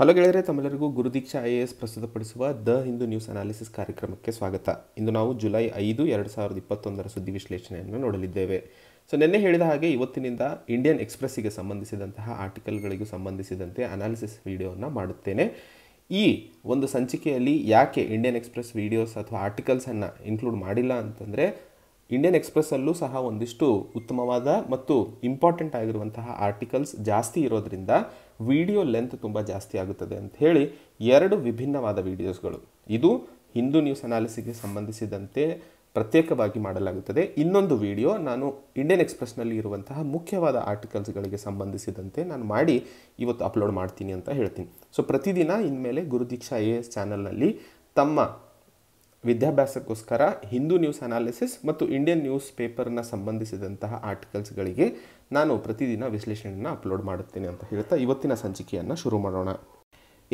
hello ಗೆಳೆಯರೆ ತಮ್ಮೆಲ್ಲರಿಗೂ Gurudeeksha I A S ಪ್ರಸ್ತುತಪಡಿಸುವ ದ ಹಿಂದೂ ನ್ಯೂಸ್ ಅನಾಲಿಸಿಸ್ ಕಾರ್ಯಕ್ರಮಕ್ಕೆ ಸ್ವಾಗತ ಇಂದು ನಾವು ಜುಲೈ ಐದು ಎರಡು ಸಾವಿರದ ಇಪ್ಪತ್ತೊಂದರ ಸುದ್ದಿ ವಿಶ್ಲೇಷಣೆಯನ್ನು ನೋಡಲಿದ್ದೇವೆ ಸೊ ನಿನ್ನೆ ಹೇಳಿದ ಹಾಗೆ ಇವತ್ತಿನಿಂದ ಇಂಡಿಯನ್ ಎಕ್ಸ್ಪ್ರೆಸ್ಸಿಗೆ ಸಂಬಂಧಿಸಿದಂತಹ ಆರ್ಟಿಕಲ್ಗಳಿಗೂ ಸಂಬಂಧಿಸಿದಂತೆ ಅನಾಲಿಸಿಸ್ ವಿಡಿಯೋವನ್ನು ಮಾಡುತ್ತೇನೆ ಈ ಒಂದು ಸಂಚಿಕೆಯಲ್ಲಿ ಯಾಕೆ ಇಂಡಿಯನ್ ಎಕ್ಸ್ಪ್ರೆಸ್ ವಿಡಿಯೋಸ್ ಅಥವಾ ಆರ್ಟಿಕಲ್ಸನ್ನು ಇನ್ಕ್ಲೂಡ್ ಮಾಡಿಲ್ಲ ಅಂತಂದರೆ ಇಂಡಿಯನ್ ಎಕ್ಸ್ಪ್ರೆಸ್ಸಲ್ಲೂ ಸಹ ಒಂದಿಷ್ಟು ಉತ್ತಮವಾದ ಮತ್ತು ಇಂಪಾರ್ಟೆಂಟ್ ಆಗಿರುವಂತಹ ಆರ್ಟಿಕಲ್ಸ್ ಜಾಸ್ತಿ ಇರೋದ್ರಿಂದ ವಿಡಿಯೋ ಲೆಂತ್ ತುಂಬ ಜಾಸ್ತಿ ಆಗುತ್ತದೆ ಅಂತ ಹೇಳಿ ಎರಡು ವಿಭಿನ್ನವಾದ ವಿಡಿಯೋಸ್ಗಳು ಇದು ಹಿಂದೂ ನ್ಯೂಸ್ ಅನಾಲಿಸಿಗೆ ಸಂಬಂಧಿಸಿದಂತೆ ಪ್ರತ್ಯೇಕವಾಗಿ ಮಾಡಲಾಗುತ್ತದೆ ಇನ್ನೊಂದು ವಿಡಿಯೋ ನಾನು ಇಂಡಿಯನ್ ಎಕ್ಸ್ಪ್ರೆಸ್ನಲ್ಲಿ ಇರುವಂತಹ ಮುಖ್ಯವಾದ ಆರ್ಟಿಕಲ್ಸ್ಗಳಿಗೆ ಸಂಬಂಧಿಸಿದಂತೆ ನಾನು ಮಾಡಿ ಇವತ್ತು ಅಪ್ಲೋಡ್ ಮಾಡ್ತೀನಿ ಅಂತ ಹೇಳ್ತೀನಿ ಸೊ ಪ್ರತಿದಿನ ಇನ್ಮೇಲೆ ಗುರುದೀಕ್ಷಾ ಎ ಎಸ್ ಚಾನಲ್ನಲ್ಲಿ ತಮ್ಮ ವಿದ್ಯಾಭ್ಯಾಸಕ್ಕೋಸ್ಕರ ಹಿಂದೂ ನ್ಯೂಸ್ ಅನಾಲಿಸಿಸ್ ಮತ್ತು ಇಂಡಿಯನ್ ನ್ಯೂಸ್ ಪೇಪರ್ನ ಸಂಬಂಧಿಸಿದಂತಹ ಆರ್ಟಿಕಲ್ಸ್ಗಳಿಗೆ ನಾನು ಪ್ರತಿದಿನ ವಿಶ್ಲೇಷಣೆಯನ್ನು ಅಪ್ಲೋಡ್ ಮಾಡುತ್ತೇನೆ ಅಂತ ಹೇಳ್ತಾ ಇವತ್ತಿನ ಸಂಚಿಕೆಯನ್ನು ಶುರು ಮಾಡೋಣ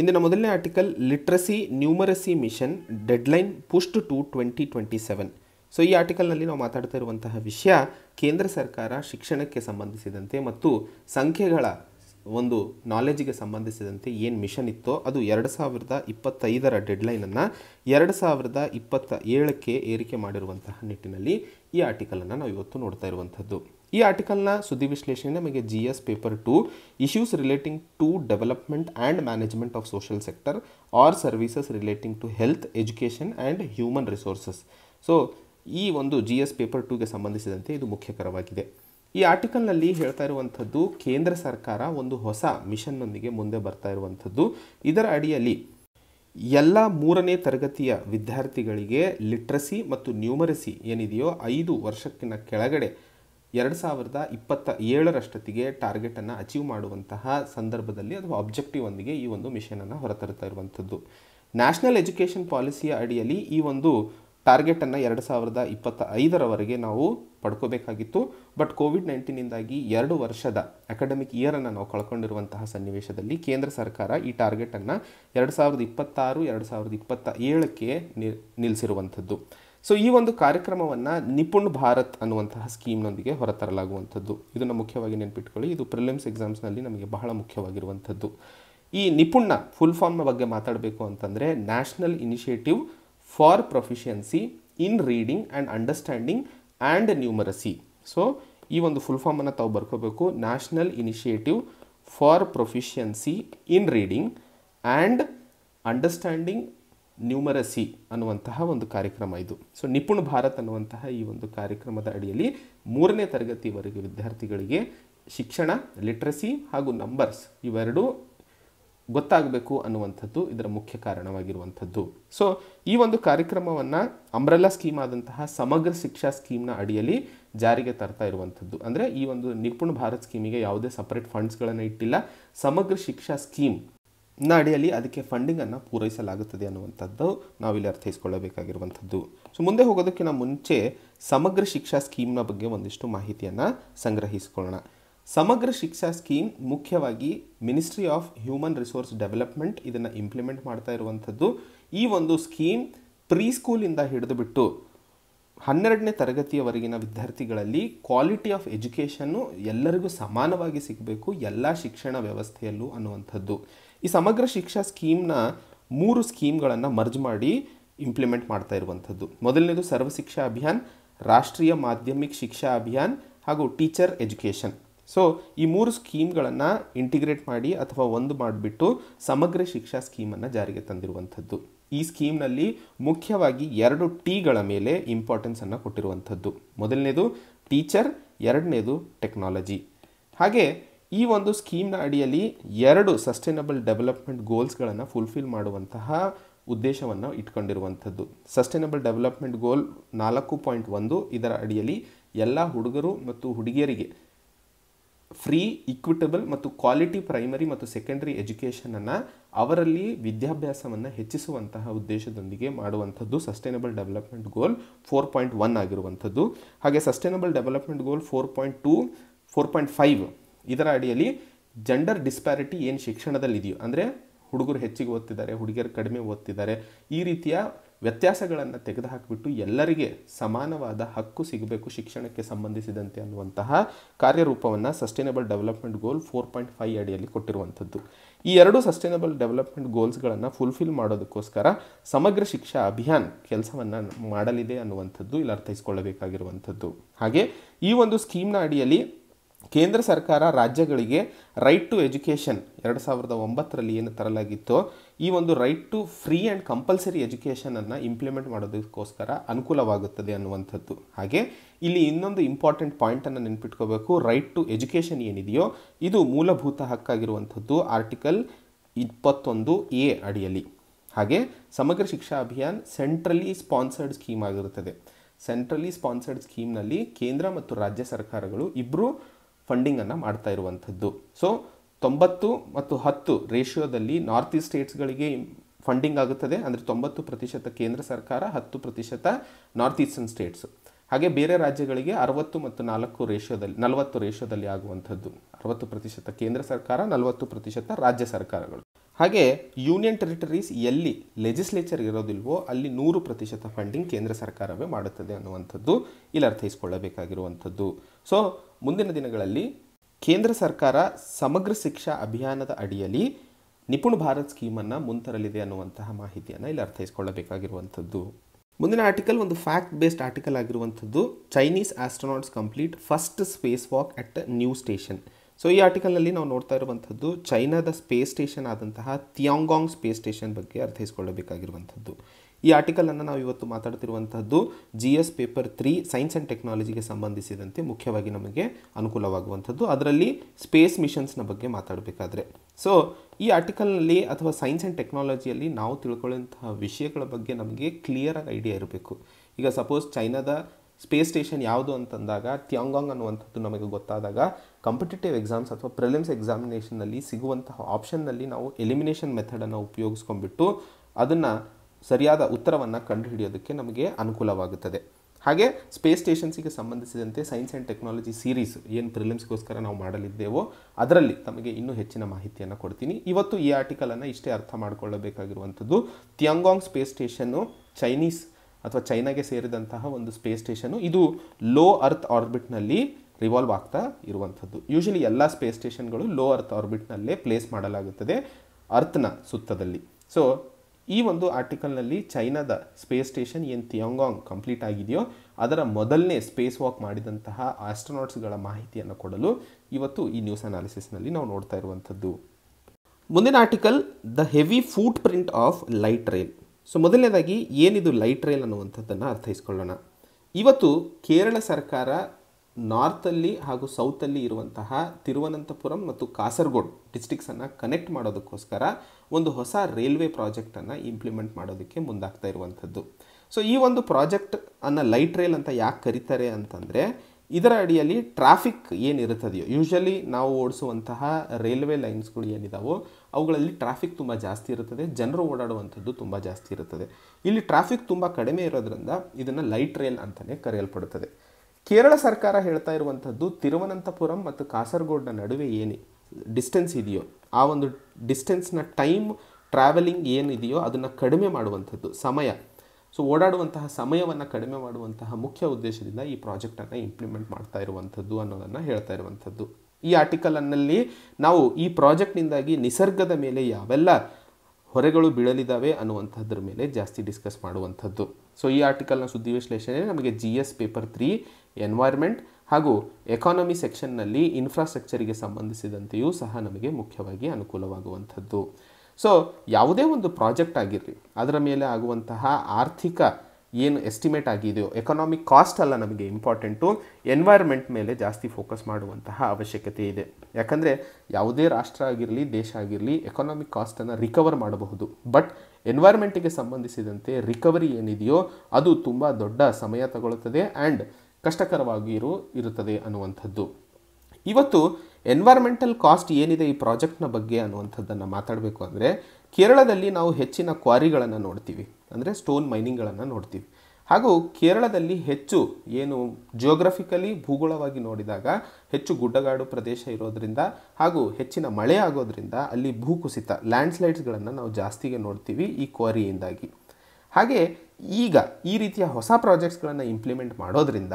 ಇಂದಿನ ಮೊದಲನೇ article literacy numeracy mission deadline pushed to twenty twenty seven so ಈ ಆರ್ಟಿಕಲ್ನಲ್ಲಿ ನಾವು ಮಾತಾಡ್ತಾ ಇರುವಂತಹ ವಿಷಯ ಕೇಂದ್ರ ಸರ್ಕಾರ ಶಿಕ್ಷಣಕ್ಕೆ ಸಂಬಂಧಿಸಿದಂತೆ ಮತ್ತು ಸಂಖ್ಯೆಗಳ ಒಂದು ನಾಲೆಜ್ಗೆ ಸಂಬಂಧಿಸಿದಂತೆ ಏನು ಮಿಷನ್ ಇತ್ತೋ ಅದು ಎರಡು ಸಾವಿರದ ಇಪ್ಪತ್ತೈದರ ಡೆಡ್ಲೈನನ್ನು ಎರಡು ಸಾವಿರದ ಇಪ್ಪತ್ತ ಏಳಕ್ಕೆ ಏರಿಕೆ ಮಾಡಿರುವಂತಹ ನಿಟ್ಟಿನಲ್ಲಿ ಈ ಆರ್ಟಿಕಲನ್ನು ನಾವು ಇವತ್ತು ನೋಡ್ತಾ ಇರುವಂಥದ್ದು ಈ ಆರ್ಟಿಕಲ್ನ ಸುದ್ದಿ ವಿಶ್ಲೇಷಣೆ ನಮಗೆ G S paper two issues relating to development and management of social sector or services relating to health education and human resources so ಈ ಒಂದು ಜಿ ಎಸ್ ಪೇಪರ್ ಟೂಗೆ ಸಂಬಂಧಿಸಿದಂತೆ ಇದು ಮುಖ್ಯಕರವಾಗಿದೆ ಈ ಆರ್ಟಿಕಲ್ನಲ್ಲಿ ಹೇಳ್ತಾ ಇರುವಂಥದ್ದು ಕೇಂದ್ರ ಸರ್ಕಾರ ಒಂದು ಹೊಸ ಮಿಷನ್ನೊಂದಿಗೆ ಮುಂದೆ ಬರ್ತಾ ಇರುವಂಥದ್ದು ಇದರ ಅಡಿಯಲ್ಲಿ ಎಲ್ಲ ಮೂರನೇ ತರಗತಿಯ ವಿದ್ಯಾರ್ಥಿಗಳಿಗೆ ಲಿಟ್ರಸಿ ಮತ್ತು ನ್ಯೂಮರಸಿ ಏನಿದೆಯೋ ಐದು ವರ್ಷಕ್ಕಿನ ಕೆಳಗಡೆ ಎರಡು ಸಾವಿರದ ಇಪ್ಪತ್ತ ಏಳರಷ್ಟೊತ್ತಿಗೆ ಟಾರ್ಗೆಟನ್ನು ಅಚೀವ್ ಮಾಡುವಂತಹ ಸಂದರ್ಭದಲ್ಲಿ ಅಥವಾ ಒಂದಿಗೆ ಈ ಒಂದು ಮಿಷನನ್ನು ಹೊರತರುತ್ತಾ ಇರುವಂಥದ್ದು ನ್ಯಾಷನಲ್ ಎಜುಕೇಷನ್ ಪಾಲಿಸಿಯ ಅಡಿಯಲ್ಲಿ ಈ ಒಂದು ಟಾರ್ಗೆಟನ್ನು ಎರಡು ಸಾವಿರದ ಇಪ್ಪತ್ತ ಐದರವರೆಗೆ ನಾವು ಪಡ್ಕೋಬೇಕಾಗಿತ್ತು ಬಟ್ ಕೋವಿಡ್ ನೈನ್ಟೀನಿಂದಾಗಿ ಎರಡು ವರ್ಷದ ಅಕಾಡೆಮಿಕ್ ಇಯರನ್ನು ನಾವು ಕಳ್ಕೊಂಡಿರುವಂತಹ ಸನ್ನಿವೇಶದಲ್ಲಿ ಕೇಂದ್ರ ಸರ್ಕಾರ ಈ ಟಾರ್ಗೆಟನ್ನು ಎರಡು ಸಾವಿರದ ಇಪ್ಪತ್ತಾರು ಎರಡು ಸಾವಿರದ ಇಪ್ಪತ್ತ ಏಳಕ್ಕೆ ನಿಲ್ಲಿಸಿರುವಂಥದ್ದು ಸೊ ಈ ಒಂದು ಕಾರ್ಯಕ್ರಮವನ್ನು ನಿಪುಣ್ ಭಾರತ್ ಅನ್ನುವಂತಹ ಸ್ಕೀಮ್ನೊಂದಿಗೆ ಹೊರತರಲಾಗುವಂಥದ್ದು ಇದನ್ನು ಮುಖ್ಯವಾಗಿ ನೆನ್ಪಿಟ್ಕೊಳ್ಳಿ ಇದು ಪ್ರಿಲಿಮ್ಸ್ ಎಕ್ಸಾಮ್ಸ್ನಲ್ಲಿ ನಮಗೆ ಬಹಳ ಮುಖ್ಯವಾಗಿರುವಂಥದ್ದು ಈ ನಿಪುಣ ಫುಲ್ ಫಾರ್ಮ್ನ ಬಗ್ಗೆ ಮಾತಾಡಬೇಕು ಅಂತಂದರೆ national initiative for proficiency in reading and understanding and numeracy so ಈ ಒಂದು ಫುಲ್ ಫಾರ್ಮನ್ನು ತಾವು ಬರ್ಕೋಬೇಕು national initiative for proficiency in reading and understanding numeracy ಅನ್ನುವಂತಹ ಒಂದು ಕಾರ್ಯಕ್ರಮ ಇದು ಸೊ ನಿಪುಣ ಭಾರತ್ ಅನ್ನುವಂತಹ ಈ ಒಂದು ಕಾರ್ಯಕ್ರಮದ ಅಡಿಯಲ್ಲಿ ಮೂರನೇ ತರಗತಿವರೆಗೆ ವಿದ್ಯಾರ್ಥಿಗಳಿಗೆ ಶಿಕ್ಷಣ ಲಿಟ್ರಸಿ ಹಾಗೂ ನಂಬರ್ಸ್ ಇವೆರಡೂ ಗೊತ್ತಾಗಬೇಕು ಅನ್ನುವಂಥದ್ದು ಇದರ ಮುಖ್ಯ ಕಾರಣವಾಗಿರುವಂಥದ್ದು ಸೊ ಈ ಒಂದು ಕಾರ್ಯಕ್ರಮವನ್ನು ಅಂಬ್ರೆಲ್ಲಾ ಸ್ಕೀಮ್ ಆದಂತಹ ಸಮಗ್ರ ಶಿಕ್ಷಾ ಸ್ಕೀಮ್ನ ಅಡಿಯಲ್ಲಿ ಜಾರಿಗೆ ತರ್ತಾ ಇರುವಂಥದ್ದು ಅಂದರೆ ಈ ಒಂದು ನಿಪುಣ ಭಾರತ್ ಸ್ಕೀಮಿಗೆ ಯಾವುದೇ ಸಪ್ರೇಟ್ ಫಂಡ್ಸ್ಗಳನ್ನು ಇಟ್ಟಿಲ್ಲ ಸಮಗ್ರ ಶಿಕ್ಷಾ ಸ್ಕೀಮ್ ನ ಅಡಿಯಲ್ಲಿ ಅದಕ್ಕೆ ಫಂಡಿಂಗನ್ನು ಪೂರೈಸಲಾಗುತ್ತದೆ ಅನ್ನುವಂಥದ್ದು ನಾವಿಲ್ಲಿ ಅರ್ಥೈಸ್ಕೊಳ್ಳಬೇಕಾಗಿರುವಂಥದ್ದು ಸೊ ಮುಂದೆ ಹೋಗೋದಕ್ಕಿಂತ ಮುಂಚೆ ಸಮಗ್ರ ಶಿಕ್ಷಾ ಸ್ಕೀಮ್ನ ಬಗ್ಗೆ ಒಂದಿಷ್ಟು ಮಾಹಿತಿಯನ್ನು ಸಂಗ್ರಹಿಸಿಕೊಳ್ಳೋಣ ಸಮಗ್ರ ಶಿಕ್ಷಾ ಸ್ಕೀಮ್ ಮುಖ್ಯವಾಗಿ ministry of human resource development ಇದನ್ನು ಇಂಪ್ಲಿಮೆಂಟ್ ಮಾಡ್ತಾ ಇರುವಂಥದ್ದು ಈ ಒಂದು ಸ್ಕೀಮ್ ಪ್ರೀ ಸ್ಕೂಲಿಂದ ಹಿಡಿದುಬಿಟ್ಟು ಹನ್ನೆರಡನೇ ತರಗತಿಯವರೆಗಿನ ವಿದ್ಯಾರ್ಥಿಗಳಲ್ಲಿ ಕ್ವಾಲಿಟಿ ಆಫ್ ಎಜುಕೇಷನ್ನು ಎಲ್ಲರಿಗೂ ಸಮಾನವಾಗಿ ಸಿಗಬೇಕು ಎಲ್ಲ ಶಿಕ್ಷಣ ವ್ಯವಸ್ಥೆಯಲ್ಲೂ ಅನ್ನುವಂಥದ್ದು ಈ ಸಮಗ್ರ ಶಿಕ್ಷಾ ಸ್ಕೀಮ್ನ ಮೂರು ಸ್ಕೀಮ್ಗಳನ್ನು ಮರ್ಜ್ ಮಾಡಿ ಇಂಪ್ಲಿಮೆಂಟ್ ಮಾಡ್ತಾ ಇರುವಂಥದ್ದು ಮೊದಲನೇದು ಸರ್ವ ಶಿಕ್ಷಾ ಅಭಿಯಾನ್ ರಾಷ್ಟ್ರೀಯ ಮಾಧ್ಯಮಿಕ ಶಿಕ್ಷಾ ಅಭಿಯಾನ್ ಹಾಗೂ ಟೀಚರ್ ಎಜುಕೇಷನ್ ಸೊ ಈ ಮೂರು ಸ್ಕೀಮ್ಗಳನ್ನು ಇಂಟಿಗ್ರೇಟ್ ಮಾಡಿ ಅಥವಾ ಒಂದು ಮಾಡಿಬಿಟ್ಟು ಸಮಗ್ರ ಶಿಕ್ಷಾ ಸ್ಕೀಮನ್ನು ಜಾರಿಗೆ ತಂದಿರುವಂಥದ್ದು ಈ ಸ್ಕೀಮ್ನಲ್ಲಿ ಮುಖ್ಯವಾಗಿ ಎರಡು ಟಿಗಳ ಮೇಲೆ ಇಂಪಾರ್ಟೆನ್ಸನ್ನು ಕೊಟ್ಟಿರುವಂಥದ್ದು ಮೊದಲನೇದು ಟೀಚರ್ ಎರಡನೇದು ಟೆಕ್ನಾಲಜಿ ಹಾಗೆ ಈ ಒಂದು ಸ್ಕೀಮ್ನ ಅಡಿಯಲ್ಲಿ ಎರಡು ಸಸ್ಟೈನಬಲ್ ಡೆವಲಪ್ಮೆಂಟ್ ಗೋಲ್ಸ್ಗಳನ್ನು ಫುಲ್ಫಿಲ್ ಮಾಡುವಂತಹ ಉದ್ದೇಶವನ್ನು ಇಟ್ಕೊಂಡಿರುವಂಥದ್ದು ಸಸ್ಟೈನಬಲ್ ಡೆವಲಪ್ಮೆಂಟ್ ಗೋಲ್ ನಾಲ್ಕು ಪಾಯಿಂಟ್ ಒಂದು ಇದರ ಅಡಿಯಲ್ಲಿ ಎಲ್ಲ ಹುಡುಗರು ಮತ್ತು ಹುಡುಗಿಯರಿಗೆ ಫ್ರೀ ಇಕ್ವಿಟಬಲ್ ಮತ್ತು ಕ್ವಾಲಿಟಿ ಪ್ರೈಮರಿ ಮತ್ತು ಸೆಕೆಂಡರಿ ಎಜುಕೇಷನನ್ನು ಅವರಲ್ಲಿ ವಿದ್ಯಾಭ್ಯಾಸವನ್ನು ಹೆಚ್ಚಿಸುವಂತಹ ಉದ್ದೇಶದೊಂದಿಗೆ ಮಾಡುವಂಥದ್ದು sustainable development goal four point one ಆಗಿರುವಂಥದ್ದು ಹಾಗೆ sustainable development goal four point two four point five ಇದರ ಅಡಿಯಲ್ಲಿ ಜೆಂಡರ್ ಡಿಸ್ಪ್ಯಾರಿಟಿ ಏನು ಶಿಕ್ಷಣದಲ್ಲಿ ಇದೆಯೋ ಅಂದರೆ ಹುಡುಗರು ಹೆಚ್ಚಿಗೆ ಓದ್ತಿದ್ದಾರೆ ಹುಡುಗಿಯರು ಕಡಿಮೆ ಓದ್ತಿದ್ದಾರೆ ಈ ರೀತಿಯ ವ್ಯತ್ಯಾಸಗಳನ್ನು ತೆಗೆದುಹಾಕಿಬಿಟ್ಟು ಎಲ್ಲರಿಗೆ ಸಮಾನವಾದ ಹಕ್ಕು ಸಿಗಬೇಕು ಶಿಕ್ಷಣಕ್ಕೆ ಸಂಬಂಧಿಸಿದಂತೆ ಅನ್ನುವಂತಹ ಕಾರ್ಯರೂಪವನ್ನು sustainable development goal four point five ಅಡಿಯಲ್ಲಿ ಕೊಟ್ಟಿರುವಂಥದ್ದು ಈ ಎರಡು ಸಸ್ಟೈನಬಲ್ ಡೆವಲಪ್ಮೆಂಟ್ ಗೋಲ್ಸ್ಗಳನ್ನು ಫುಲ್ಫಿಲ್ ಮಾಡೋದಕ್ಕೋಸ್ಕರ ಸಮಗ್ರ ಶಿಕ್ಷಾ ಅಭಿಯಾನ್ ಕೆಲಸವನ್ನು ಮಾಡಲಿದೆ ಅನ್ನುವಂಥದ್ದು ಇಲ್ಲಿ ಅರ್ಥೈಸ್ಕೊಳ್ಳಬೇಕಾಗಿರುವಂಥದ್ದು ಹಾಗೆ ಈ ಒಂದು ಸ್ಕೀಮ್ನ ಅಡಿಯಲ್ಲಿ ಕೇಂದ್ರ ಸರ್ಕಾರ ರಾಜ್ಯಗಳಿಗೆ ರೈಟ್ ಟು ಎಜುಕೇಷನ್ ಎರಡು ಸಾವಿರದ ಒಂಬತ್ತರಲ್ಲಿ ಏನು ತರಲಾಗಿತ್ತೋ ಈ ಒಂದು right to free and compulsory ಎಜುಕೇಷನನ್ನು ಇಂಪ್ಲಿಮೆಂಟ್ ಮಾಡೋದಕ್ಕೋಸ್ಕರ ಅನುಕೂಲವಾಗುತ್ತದೆ ಅನ್ನುವಂಥದ್ದು ಹಾಗೆ ಇಲ್ಲಿ ಇನ್ನೊಂದು ಇಂಪಾರ್ಟೆಂಟ್ ಪಾಯಿಂಟನ್ನು ನೆನ್ಪಿಟ್ಕೋಬೇಕು ರೈಟ್ ಟು ಎಜುಕೇಷನ್ ಏನಿದೆಯೋ ಇದು ಮೂಲಭೂತ ಹಕ್ಕಾಗಿರುವಂಥದ್ದು ಆರ್ಟಿಕಲ್ ಇಪ್ಪತ್ತೊಂದು ಎ ಅಡಿಯಲ್ಲಿ ಹಾಗೆ Samagra Shiksha Abhiyan centrally sponsored scheme ಆಗಿರುತ್ತದೆ ಸೆಂಟ್ರಲಿ ಸ್ಪಾನ್ಸರ್ಡ್ ಸ್ಕೀಮ್ನಲ್ಲಿ ಕೇಂದ್ರ ಮತ್ತು ರಾಜ್ಯ ಸರ್ಕಾರಗಳು ಇಬ್ಬರೂ ಫಂಡಿಂಗನ್ನು ಮಾಡ್ತಾ ಇರುವಂಥದ್ದು ಸೊ ತೊಂಬತ್ತು ಮತ್ತು ಹತ್ತು ರೇಷಿಯೋದಲ್ಲಿ ನಾರ್ತ್ ಈಸ್ಟ್ ಸ್ಟೇಟ್ಸ್ಗಳಿಗೆ ಫಂಡಿಂಗ್ ಆಗುತ್ತದೆ ಅಂದರೆ ತೊಂಬತ್ತು ಪ್ರತಿಶತ ಕೇಂದ್ರ ಸರ್ಕಾರ ಹತ್ತು ಪ್ರತಿಶತ ನಾರ್ತ್ ಈಸ್ಟರ್ನ್ ಸ್ಟೇಟ್ಸ್ ಹಾಗೆ ಬೇರೆ ರಾಜ್ಯಗಳಿಗೆ ಅರವತ್ತು ಮತ್ತು ನಾಲ್ಕು ರೇಷಿಯೋದಲ್ಲಿ ನಲವತ್ತು ರೇಷಿಯೋದಲ್ಲಿ ಆಗುವಂಥದ್ದು ಅರವತ್ತು ಪ್ರತಿಶತ ಕೇಂದ್ರ ಸರ್ಕಾರ ನಲವತ್ತು ಪ್ರತಿಶತ ರಾಜ್ಯ ಸರ್ಕಾರಗಳು ಹಾಗೆ ಯೂನಿಯನ್ ಟೆರಿಟರೀಸ್ ಎಲ್ಲಿ ಲೆಜಿಸ್ಲೇಚರ್ ಇರೋದಿಲ್ವೋ ಅಲ್ಲಿ ನೂರು ಪ್ರತಿಶತ ಫಂಡಿಂಗ್ ಕೇಂದ್ರ ಸರ್ಕಾರವೇ ಮಾಡುತ್ತದೆ ಅನ್ನುವಂಥದ್ದು ಇಲ್ಲಿ ಅರ್ಥೈಸ್ಕೊಳ್ಳಬೇಕಾಗಿರುವಂಥದ್ದು ಸೊ ಮುಂದಿನ ದಿನಗಳಲ್ಲಿ ಕೇಂದ್ರ ಸರ್ಕಾರ ಸಮಗ್ರ ಶಿಕ್ಷಾ ಅಭಿಯಾನದ ಅಡಿಯಲ್ಲಿ ನಿಪುಣ ಭಾರತ್ ಸ್ಕೀಮನ್ನು ಮುಂತರಲಿದೆ ಅನ್ನುವಂತಹ ಮಾಹಿತಿಯನ್ನು ಇಲ್ಲಿ ಅರ್ಥೈಸ್ಕೊಳ್ಳಬೇಕಾಗಿರುವಂಥದ್ದು ಮುಂದಿನ ಆರ್ಟಿಕಲ್ ಒಂದು ಫ್ಯಾಕ್ಟ್ ಬೇಸ್ಡ್ ಆರ್ಟಿಕಲ್ ಆಗಿರುವಂಥದ್ದು Chinese astronauts complete first space walk at new station so ಈ ಆರ್ಟಿಕಲ್ನಲ್ಲಿ ನಾವು ನೋಡ್ತಾ ಇರುವಂಥದ್ದು ಚೈನಾದ ಸ್ಪೇಸ್ ಸ್ಟೇಷನ್ ಆದಂತಹ ತಿಯಾಂಗಾಂಗ್ ಸ್ಪೇಸ್ ಸ್ಟೇಷನ್ ಬಗ್ಗೆ ಅರ್ಥೈಸ್ಕೊಳ್ಳಬೇಕಾಗಿರುವಂಥದ್ದು ಈ ಆರ್ಟಿಕಲನ್ನು ನಾವು ಇವತ್ತು ಮಾತಾಡ್ತಿರುವಂಥದ್ದು G S paper three science and ಟೆಕ್ನಾಲಜಿಗೆ ಸಂಬಂಧಿಸಿದಂತೆ ಮುಖ್ಯವಾಗಿ ನಮಗೆ ಅನುಕೂಲವಾಗುವಂಥದ್ದು ಅದರಲ್ಲಿ ಸ್ಪೇಸ್ ಮಿಷನ್ಸ್ನ ಬಗ್ಗೆ ಮಾತಾಡಬೇಕಾದ್ರೆ ಸೊ ಈ ಆರ್ಟಿಕಲ್ನಲ್ಲಿ ಅಥವಾ ಸೈನ್ಸ್ ಆ್ಯಂಡ್ ಟೆಕ್ನಾಲಜಿಯಲ್ಲಿ ನಾವು ತಿಳ್ಕೊಳ್ಳುವಂತಹ ವಿಷಯಗಳ ಬಗ್ಗೆ ನಮಗೆ ಆಗಿ ಐಡಿಯಾ ಇರಬೇಕು ಈಗ ಸಪೋಸ್ ಚೈನಾದ ಸ್ಪೇಸ್ ಸ್ಟೇಷನ್ ಯಾವುದು ಅಂತಂದಾಗ ತ್ಯಾಂಗಾಂಗ್ ಅನ್ನುವಂಥದ್ದು ನಮಗೆ ಗೊತ್ತಾದಾಗ ಕಾಂಪಿಟೇಟಿವ್ ಎಕ್ಸಾಮ್ಸ್ ಅಥವಾ ಪ್ರಿಲಿಮ್ಸ್ ಎಕ್ಸಾಮಿನೇಷನ್ನಲ್ಲಿ ಸಿಗುವಂತಹ ಆಪ್ಷನ್ನಲ್ಲಿ ನಾವು ಎಲಿಮಿನೇಷನ್ ಮೆಥಡನ್ನು ಉಪಯೋಗಿಸ್ಕೊಂಡ್ಬಿಟ್ಟು ಅದನ್ನು ಸರಿಯಾದ ಉತ್ತರವನ್ನು ಕಂಡುಹಿಡಿಯೋದಕ್ಕೆ ನಮಗೆ ಅನುಕೂಲವಾಗುತ್ತದೆ ಹಾಗೆ ಸ್ಪೇಸ್ ಸ್ಟೇಷನ್ಸಿಗೆ ಸಂಬಂಧಿಸಿದಂತೆ ಸೈನ್ಸ್ ಆ್ಯಂಡ್ ಟೆಕ್ನಾಲಜಿ ಸೀರೀಸ್ ಏನು ಪ್ರಿಲಿಮ್ಸ್ಗೋಸ್ಕರ ನಾವು ಮಾಡಲಿದ್ದೇವೋ ಅದರಲ್ಲಿ ತಮಗೆ ಇನ್ನೂ ಹೆಚ್ಚಿನ ಮಾಹಿತಿಯನ್ನು ಕೊಡ್ತೀನಿ ಇವತ್ತು ಈ ಆರ್ಟಿಕಲನ್ನು ಇಷ್ಟೇ ಅರ್ಥ ಮಾಡಿಕೊಳ್ಳಬೇಕಾಗಿರುವಂಥದ್ದು ತ್ಯಂಗಾಂಗ್ ಸ್ಪೇಸ್ ಸ್ಟೇಷನ್ನು ಚೈನೀಸ್ ಅಥವಾ ಚೈನಾಗೆ ಸೇರಿದಂತಹ ಒಂದು ಸ್ಪೇಸ್ ಸ್ಟೇಷನು ಇದು ಲೋ ಅರ್ತ್ ಆರ್ಬಿಟ್ನಲ್ಲಿ ರಿವಾಲ್ವ್ ಆಗ್ತಾ ಇರುವಂಥದ್ದು ಯೂಶಲಿ ಎಲ್ಲ ಸ್ಪೇಸ್ ಸ್ಟೇಷನ್ಗಳು ಲೋ ಅರ್ತ್ ಆರ್ಬಿಟ್ನಲ್ಲೇ ಪ್ಲೇಸ್ ಮಾಡಲಾಗುತ್ತದೆ ಅರ್ಥನ ಸುತ್ತದಲ್ಲಿ ಸೊ ಈ ಒಂದು ಆರ್ಟಿಕಲ್ನಲ್ಲಿ ಚೈನಾದ ಸ್ಪೇಸ್ ಸ್ಟೇಷನ್ ಏನು ತಿಯಾಂಗಾಂಗ್ ಕಂಪ್ಲೀಟ್ ಆಗಿದೆಯೋ ಅದರ ಮೊದಲನೇ ಸ್ಪೇಸ್ ವಾಕ್ ಮಾಡಿದಂತಹ ಆಸ್ಟ್ರೋನಾಟ್ಸ್ಗಳ ಮಾಹಿತಿಯನ್ನು ಕೊಡಲು ಇವತ್ತು ಈ ನ್ಯೂಸ್ ಅನಾಲಿಸಿಸ್ನಲ್ಲಿ ನಾವು ನೋಡ್ತಾ ಇರುವಂಥದ್ದು ಮುಂದಿನ article the heavy footprint of light rail so ಮೊದಲನೇದಾಗಿ ಏನಿದು ಲೈಟ್ ರೈಲ್ ಅನ್ನುವಂಥದ್ದನ್ನು ಅರ್ಥೈಸ್ಕೊಳ್ಳೋಣ ಇವತ್ತು ಕೇರಳ ಸರ್ಕಾರ ನಾರ್ತಲ್ಲಿ ಹಾಗೂ ಸೌತಲ್ಲಿ ಇರುವಂತಹ ತಿರುವನಂತಪುರಂ ಮತ್ತು ಕಾಸರ್ಗೋಡ್ ಡಿಸ್ಟಿಕ್ಸನ್ನು ಕನೆಕ್ಟ್ ಮಾಡೋದಕ್ಕೋಸ್ಕರ ಒಂದು ಹೊಸ ರೈಲ್ವೆ ಪ್ರಾಜೆಕ್ಟನ್ನು ಇಂಪ್ಲಿಮೆಂಟ್ ಮಾಡೋದಕ್ಕೆ ಮುಂದಾಗ್ತಾ ಇರುವಂಥದ್ದು ಸೊ ಈ ಒಂದು ಪ್ರಾಜೆಕ್ಟ್ ಅನ್ನು ಲೈಟ್ ರೈಲ್ ಅಂತ ಯಾಕೆ ಕರೀತಾರೆ ಅಂತಂದರೆ ಇದರ ಅಡಿಯಲ್ಲಿ ಟ್ರಾಫಿಕ್ ಏನಿರುತ್ತದೆಯೋ ಯೂಶ್ವಲಿ ನಾವು ಓಡಿಸುವಂತಹ ರೈಲ್ವೆ ಲೈನ್ಸ್ಗಳು ಏನಿದಾವೋ ಅವುಗಳಲ್ಲಿ ಟ್ರಾಫಿಕ್ ತುಂಬ ಜಾಸ್ತಿ ಇರುತ್ತದೆ ಜನರು ಓಡಾಡುವಂಥದ್ದು ತುಂಬ ಜಾಸ್ತಿ ಇರುತ್ತದೆ ಇಲ್ಲಿ ಟ್ರಾಫಿಕ್ ತುಂಬ ಕಡಿಮೆ ಇರೋದ್ರಿಂದ ಇದನ್ನು ಲೈಟ್ ರೈಲ್ ಅಂತಲೇ ಕರೆಯಲ್ಪಡುತ್ತದೆ ಕೇರಳ ಸರ್ಕಾರ ಹೇಳ್ತಾ ಇರುವಂಥದ್ದು ತಿರುವನಂತಪುರಂ ಮತ್ತು ಕಾಸರಗೋಡ್ನ ನಡುವೆ ಏನು ಡಿಸ್ಟೆನ್ಸ್ ಇದೆಯೋ ಆ ಒಂದು ಡಿಸ್ಟೆನ್ಸ್ನ ಟೈಮ್ ಟ್ರಾವೆಲಿಂಗ್ ಏನಿದೆಯೋ ಅದನ್ನು ಕಡಿಮೆ ಮಾಡುವಂಥದ್ದು ಸಮಯ ಸೊ ಓಡಾಡುವಂತಹ ಸಮಯವನ್ನು ಕಡಿಮೆ ಮಾಡುವಂತಹ ಮುಖ್ಯ ಉದ್ದೇಶದಿಂದ ಈ ಪ್ರಾಜೆಕ್ಟನ್ನು ಇಂಪ್ಲಿಮೆಂಟ್ ಮಾಡ್ತಾ ಇರುವಂಥದ್ದು ಅನ್ನೋದನ್ನು ಹೇಳ್ತಾ ಇರುವಂಥದ್ದು ಈ ಆರ್ಟಿಕಲನ್ನಲ್ಲಿ ನಾವು ಈ ಪ್ರಾಜೆಕ್ಟ್ನಿಂದಾಗಿ ನಿಸರ್ಗದ ಮೇಲೆ ಯಾವೆಲ್ಲ ಹೊರೆಗಳು ಬೀಳಲಿದ್ದಾವೆ ಅನ್ನುವಂಥದ್ರ ಮೇಲೆ ಜಾಸ್ತಿ ಡಿಸ್ಕಸ್ ಮಾಡುವಂಥದ್ದು ಸೊ ಈ ಆರ್ಟಿಕಲ್ನ ಸುದ್ದಿ ವಿಶ್ಲೇಷಣೆ ನಮಗೆ G S paper three environment ಹಾಗೂ ಎಕಾನಮಿ ಸೆಕ್ಷನ್ನಲ್ಲಿ ಇನ್ಫ್ರಾಸ್ಟ್ರಕ್ಚರಿಗೆ ಸಂಬಂಧಿಸಿದಂತೆಯೂ ಸಹ ನಮಗೆ ಮುಖ್ಯವಾಗಿ ಅನುಕೂಲವಾಗುವಂಥದ್ದು ಸೊ ಯಾವುದೇ ಒಂದು ಪ್ರಾಜೆಕ್ಟ್ ಆಗಿರಲಿ ಅದರ ಮೇಲೆ ಆಗುವಂತಹ ಆರ್ಥಿಕ ಏನು ಎಸ್ಟಿಮೇಟ್ ಆಗಿದೆಯೋ ಎಕನಾಮಿಕ್ ಕಾಸ್ಟ್ ಅಲ್ಲ ನಮಗೆ ಇಂಪಾರ್ಟೆಂಟು ಎನ್ವೈರ್ಮೆಂಟ್ ಮೇಲೆ ಜಾಸ್ತಿ ಫೋಕಸ್ ಮಾಡುವಂತಹ ಅವಶ್ಯಕತೆ ಇದೆ ಯಾಕಂದರೆ ಯಾವುದೇ ರಾಷ್ಟ್ರ ಆಗಿರಲಿ ದೇಶ ಆಗಿರಲಿ ಎಕನಾಮಿಕ್ ಕಾಸ್ಟನ್ನು ರಿಕವರ್ ಮಾಡಬಹುದು ಬಟ್ ಎನ್ವೈರ್ಮೆಂಟಿಗೆ ಸಂಬಂಧಿಸಿದಂತೆ ರಿಕವರಿ ಏನಿದೆಯೋ ಅದು ತುಂಬ ದೊಡ್ಡ ಸಮಯ ತಗೊಳ್ಳುತ್ತದೆ ಆ್ಯಂಡ್ ಇರು ಇರುತ್ತದೆ ಅನ್ನುವಂಥದ್ದು ಇವತ್ತು ಎನ್ವೈರ್ಮೆಂಟಲ್ ಕಾಸ್ಟ್ ಏನಿದೆ ಈ ಪ್ರಾಜೆಕ್ಟ್ನ ಬಗ್ಗೆ ಅನ್ನುವಂಥದ್ದನ್ನು ಮಾತಾಡಬೇಕು ಅಂದರೆ ಕೇರಳದಲ್ಲಿ ನಾವು ಹೆಚ್ಚಿನ ಕ್ವಾರಿಗಳನ್ನು ನೋಡ್ತೀವಿ ಅಂದರೆ ಸ್ಟೋನ್ ಮೈನಿಂಗ್ಗಳನ್ನು ನೋಡ್ತೀವಿ ಹಾಗೂ ಕೇರಳದಲ್ಲಿ ಹೆಚ್ಚು ಏನು ಜಿಯೋಗ್ರಫಿಕಲಿ ಭೂಗೋಳವಾಗಿ ನೋಡಿದಾಗ ಹೆಚ್ಚು ಗುಡ್ಡಗಾಡು ಪ್ರದೇಶ ಇರೋದರಿಂದ ಹಾಗೂ ಹೆಚ್ಚಿನ ಮಳೆ ಆಗೋದ್ರಿಂದ ಅಲ್ಲಿ ಭೂಕುಸಿತ ಲ್ಯಾಂಡ್ಸ್ಲೈಡ್ಸ್ಗಳನ್ನು ನಾವು ಜಾಸ್ತಿಗೆ ನೋಡ್ತೀವಿ ಈ ಕ್ವಾರಿಯಿಂದಾಗಿ ಹಾಗೆ ಈಗ ಈ ರೀತಿಯ ಹೊಸ ಪ್ರಾಜೆಕ್ಟ್ಸ್ಗಳನ್ನು ಇಂಪ್ಲಿಮೆಂಟ್ ಮಾಡೋದರಿಂದ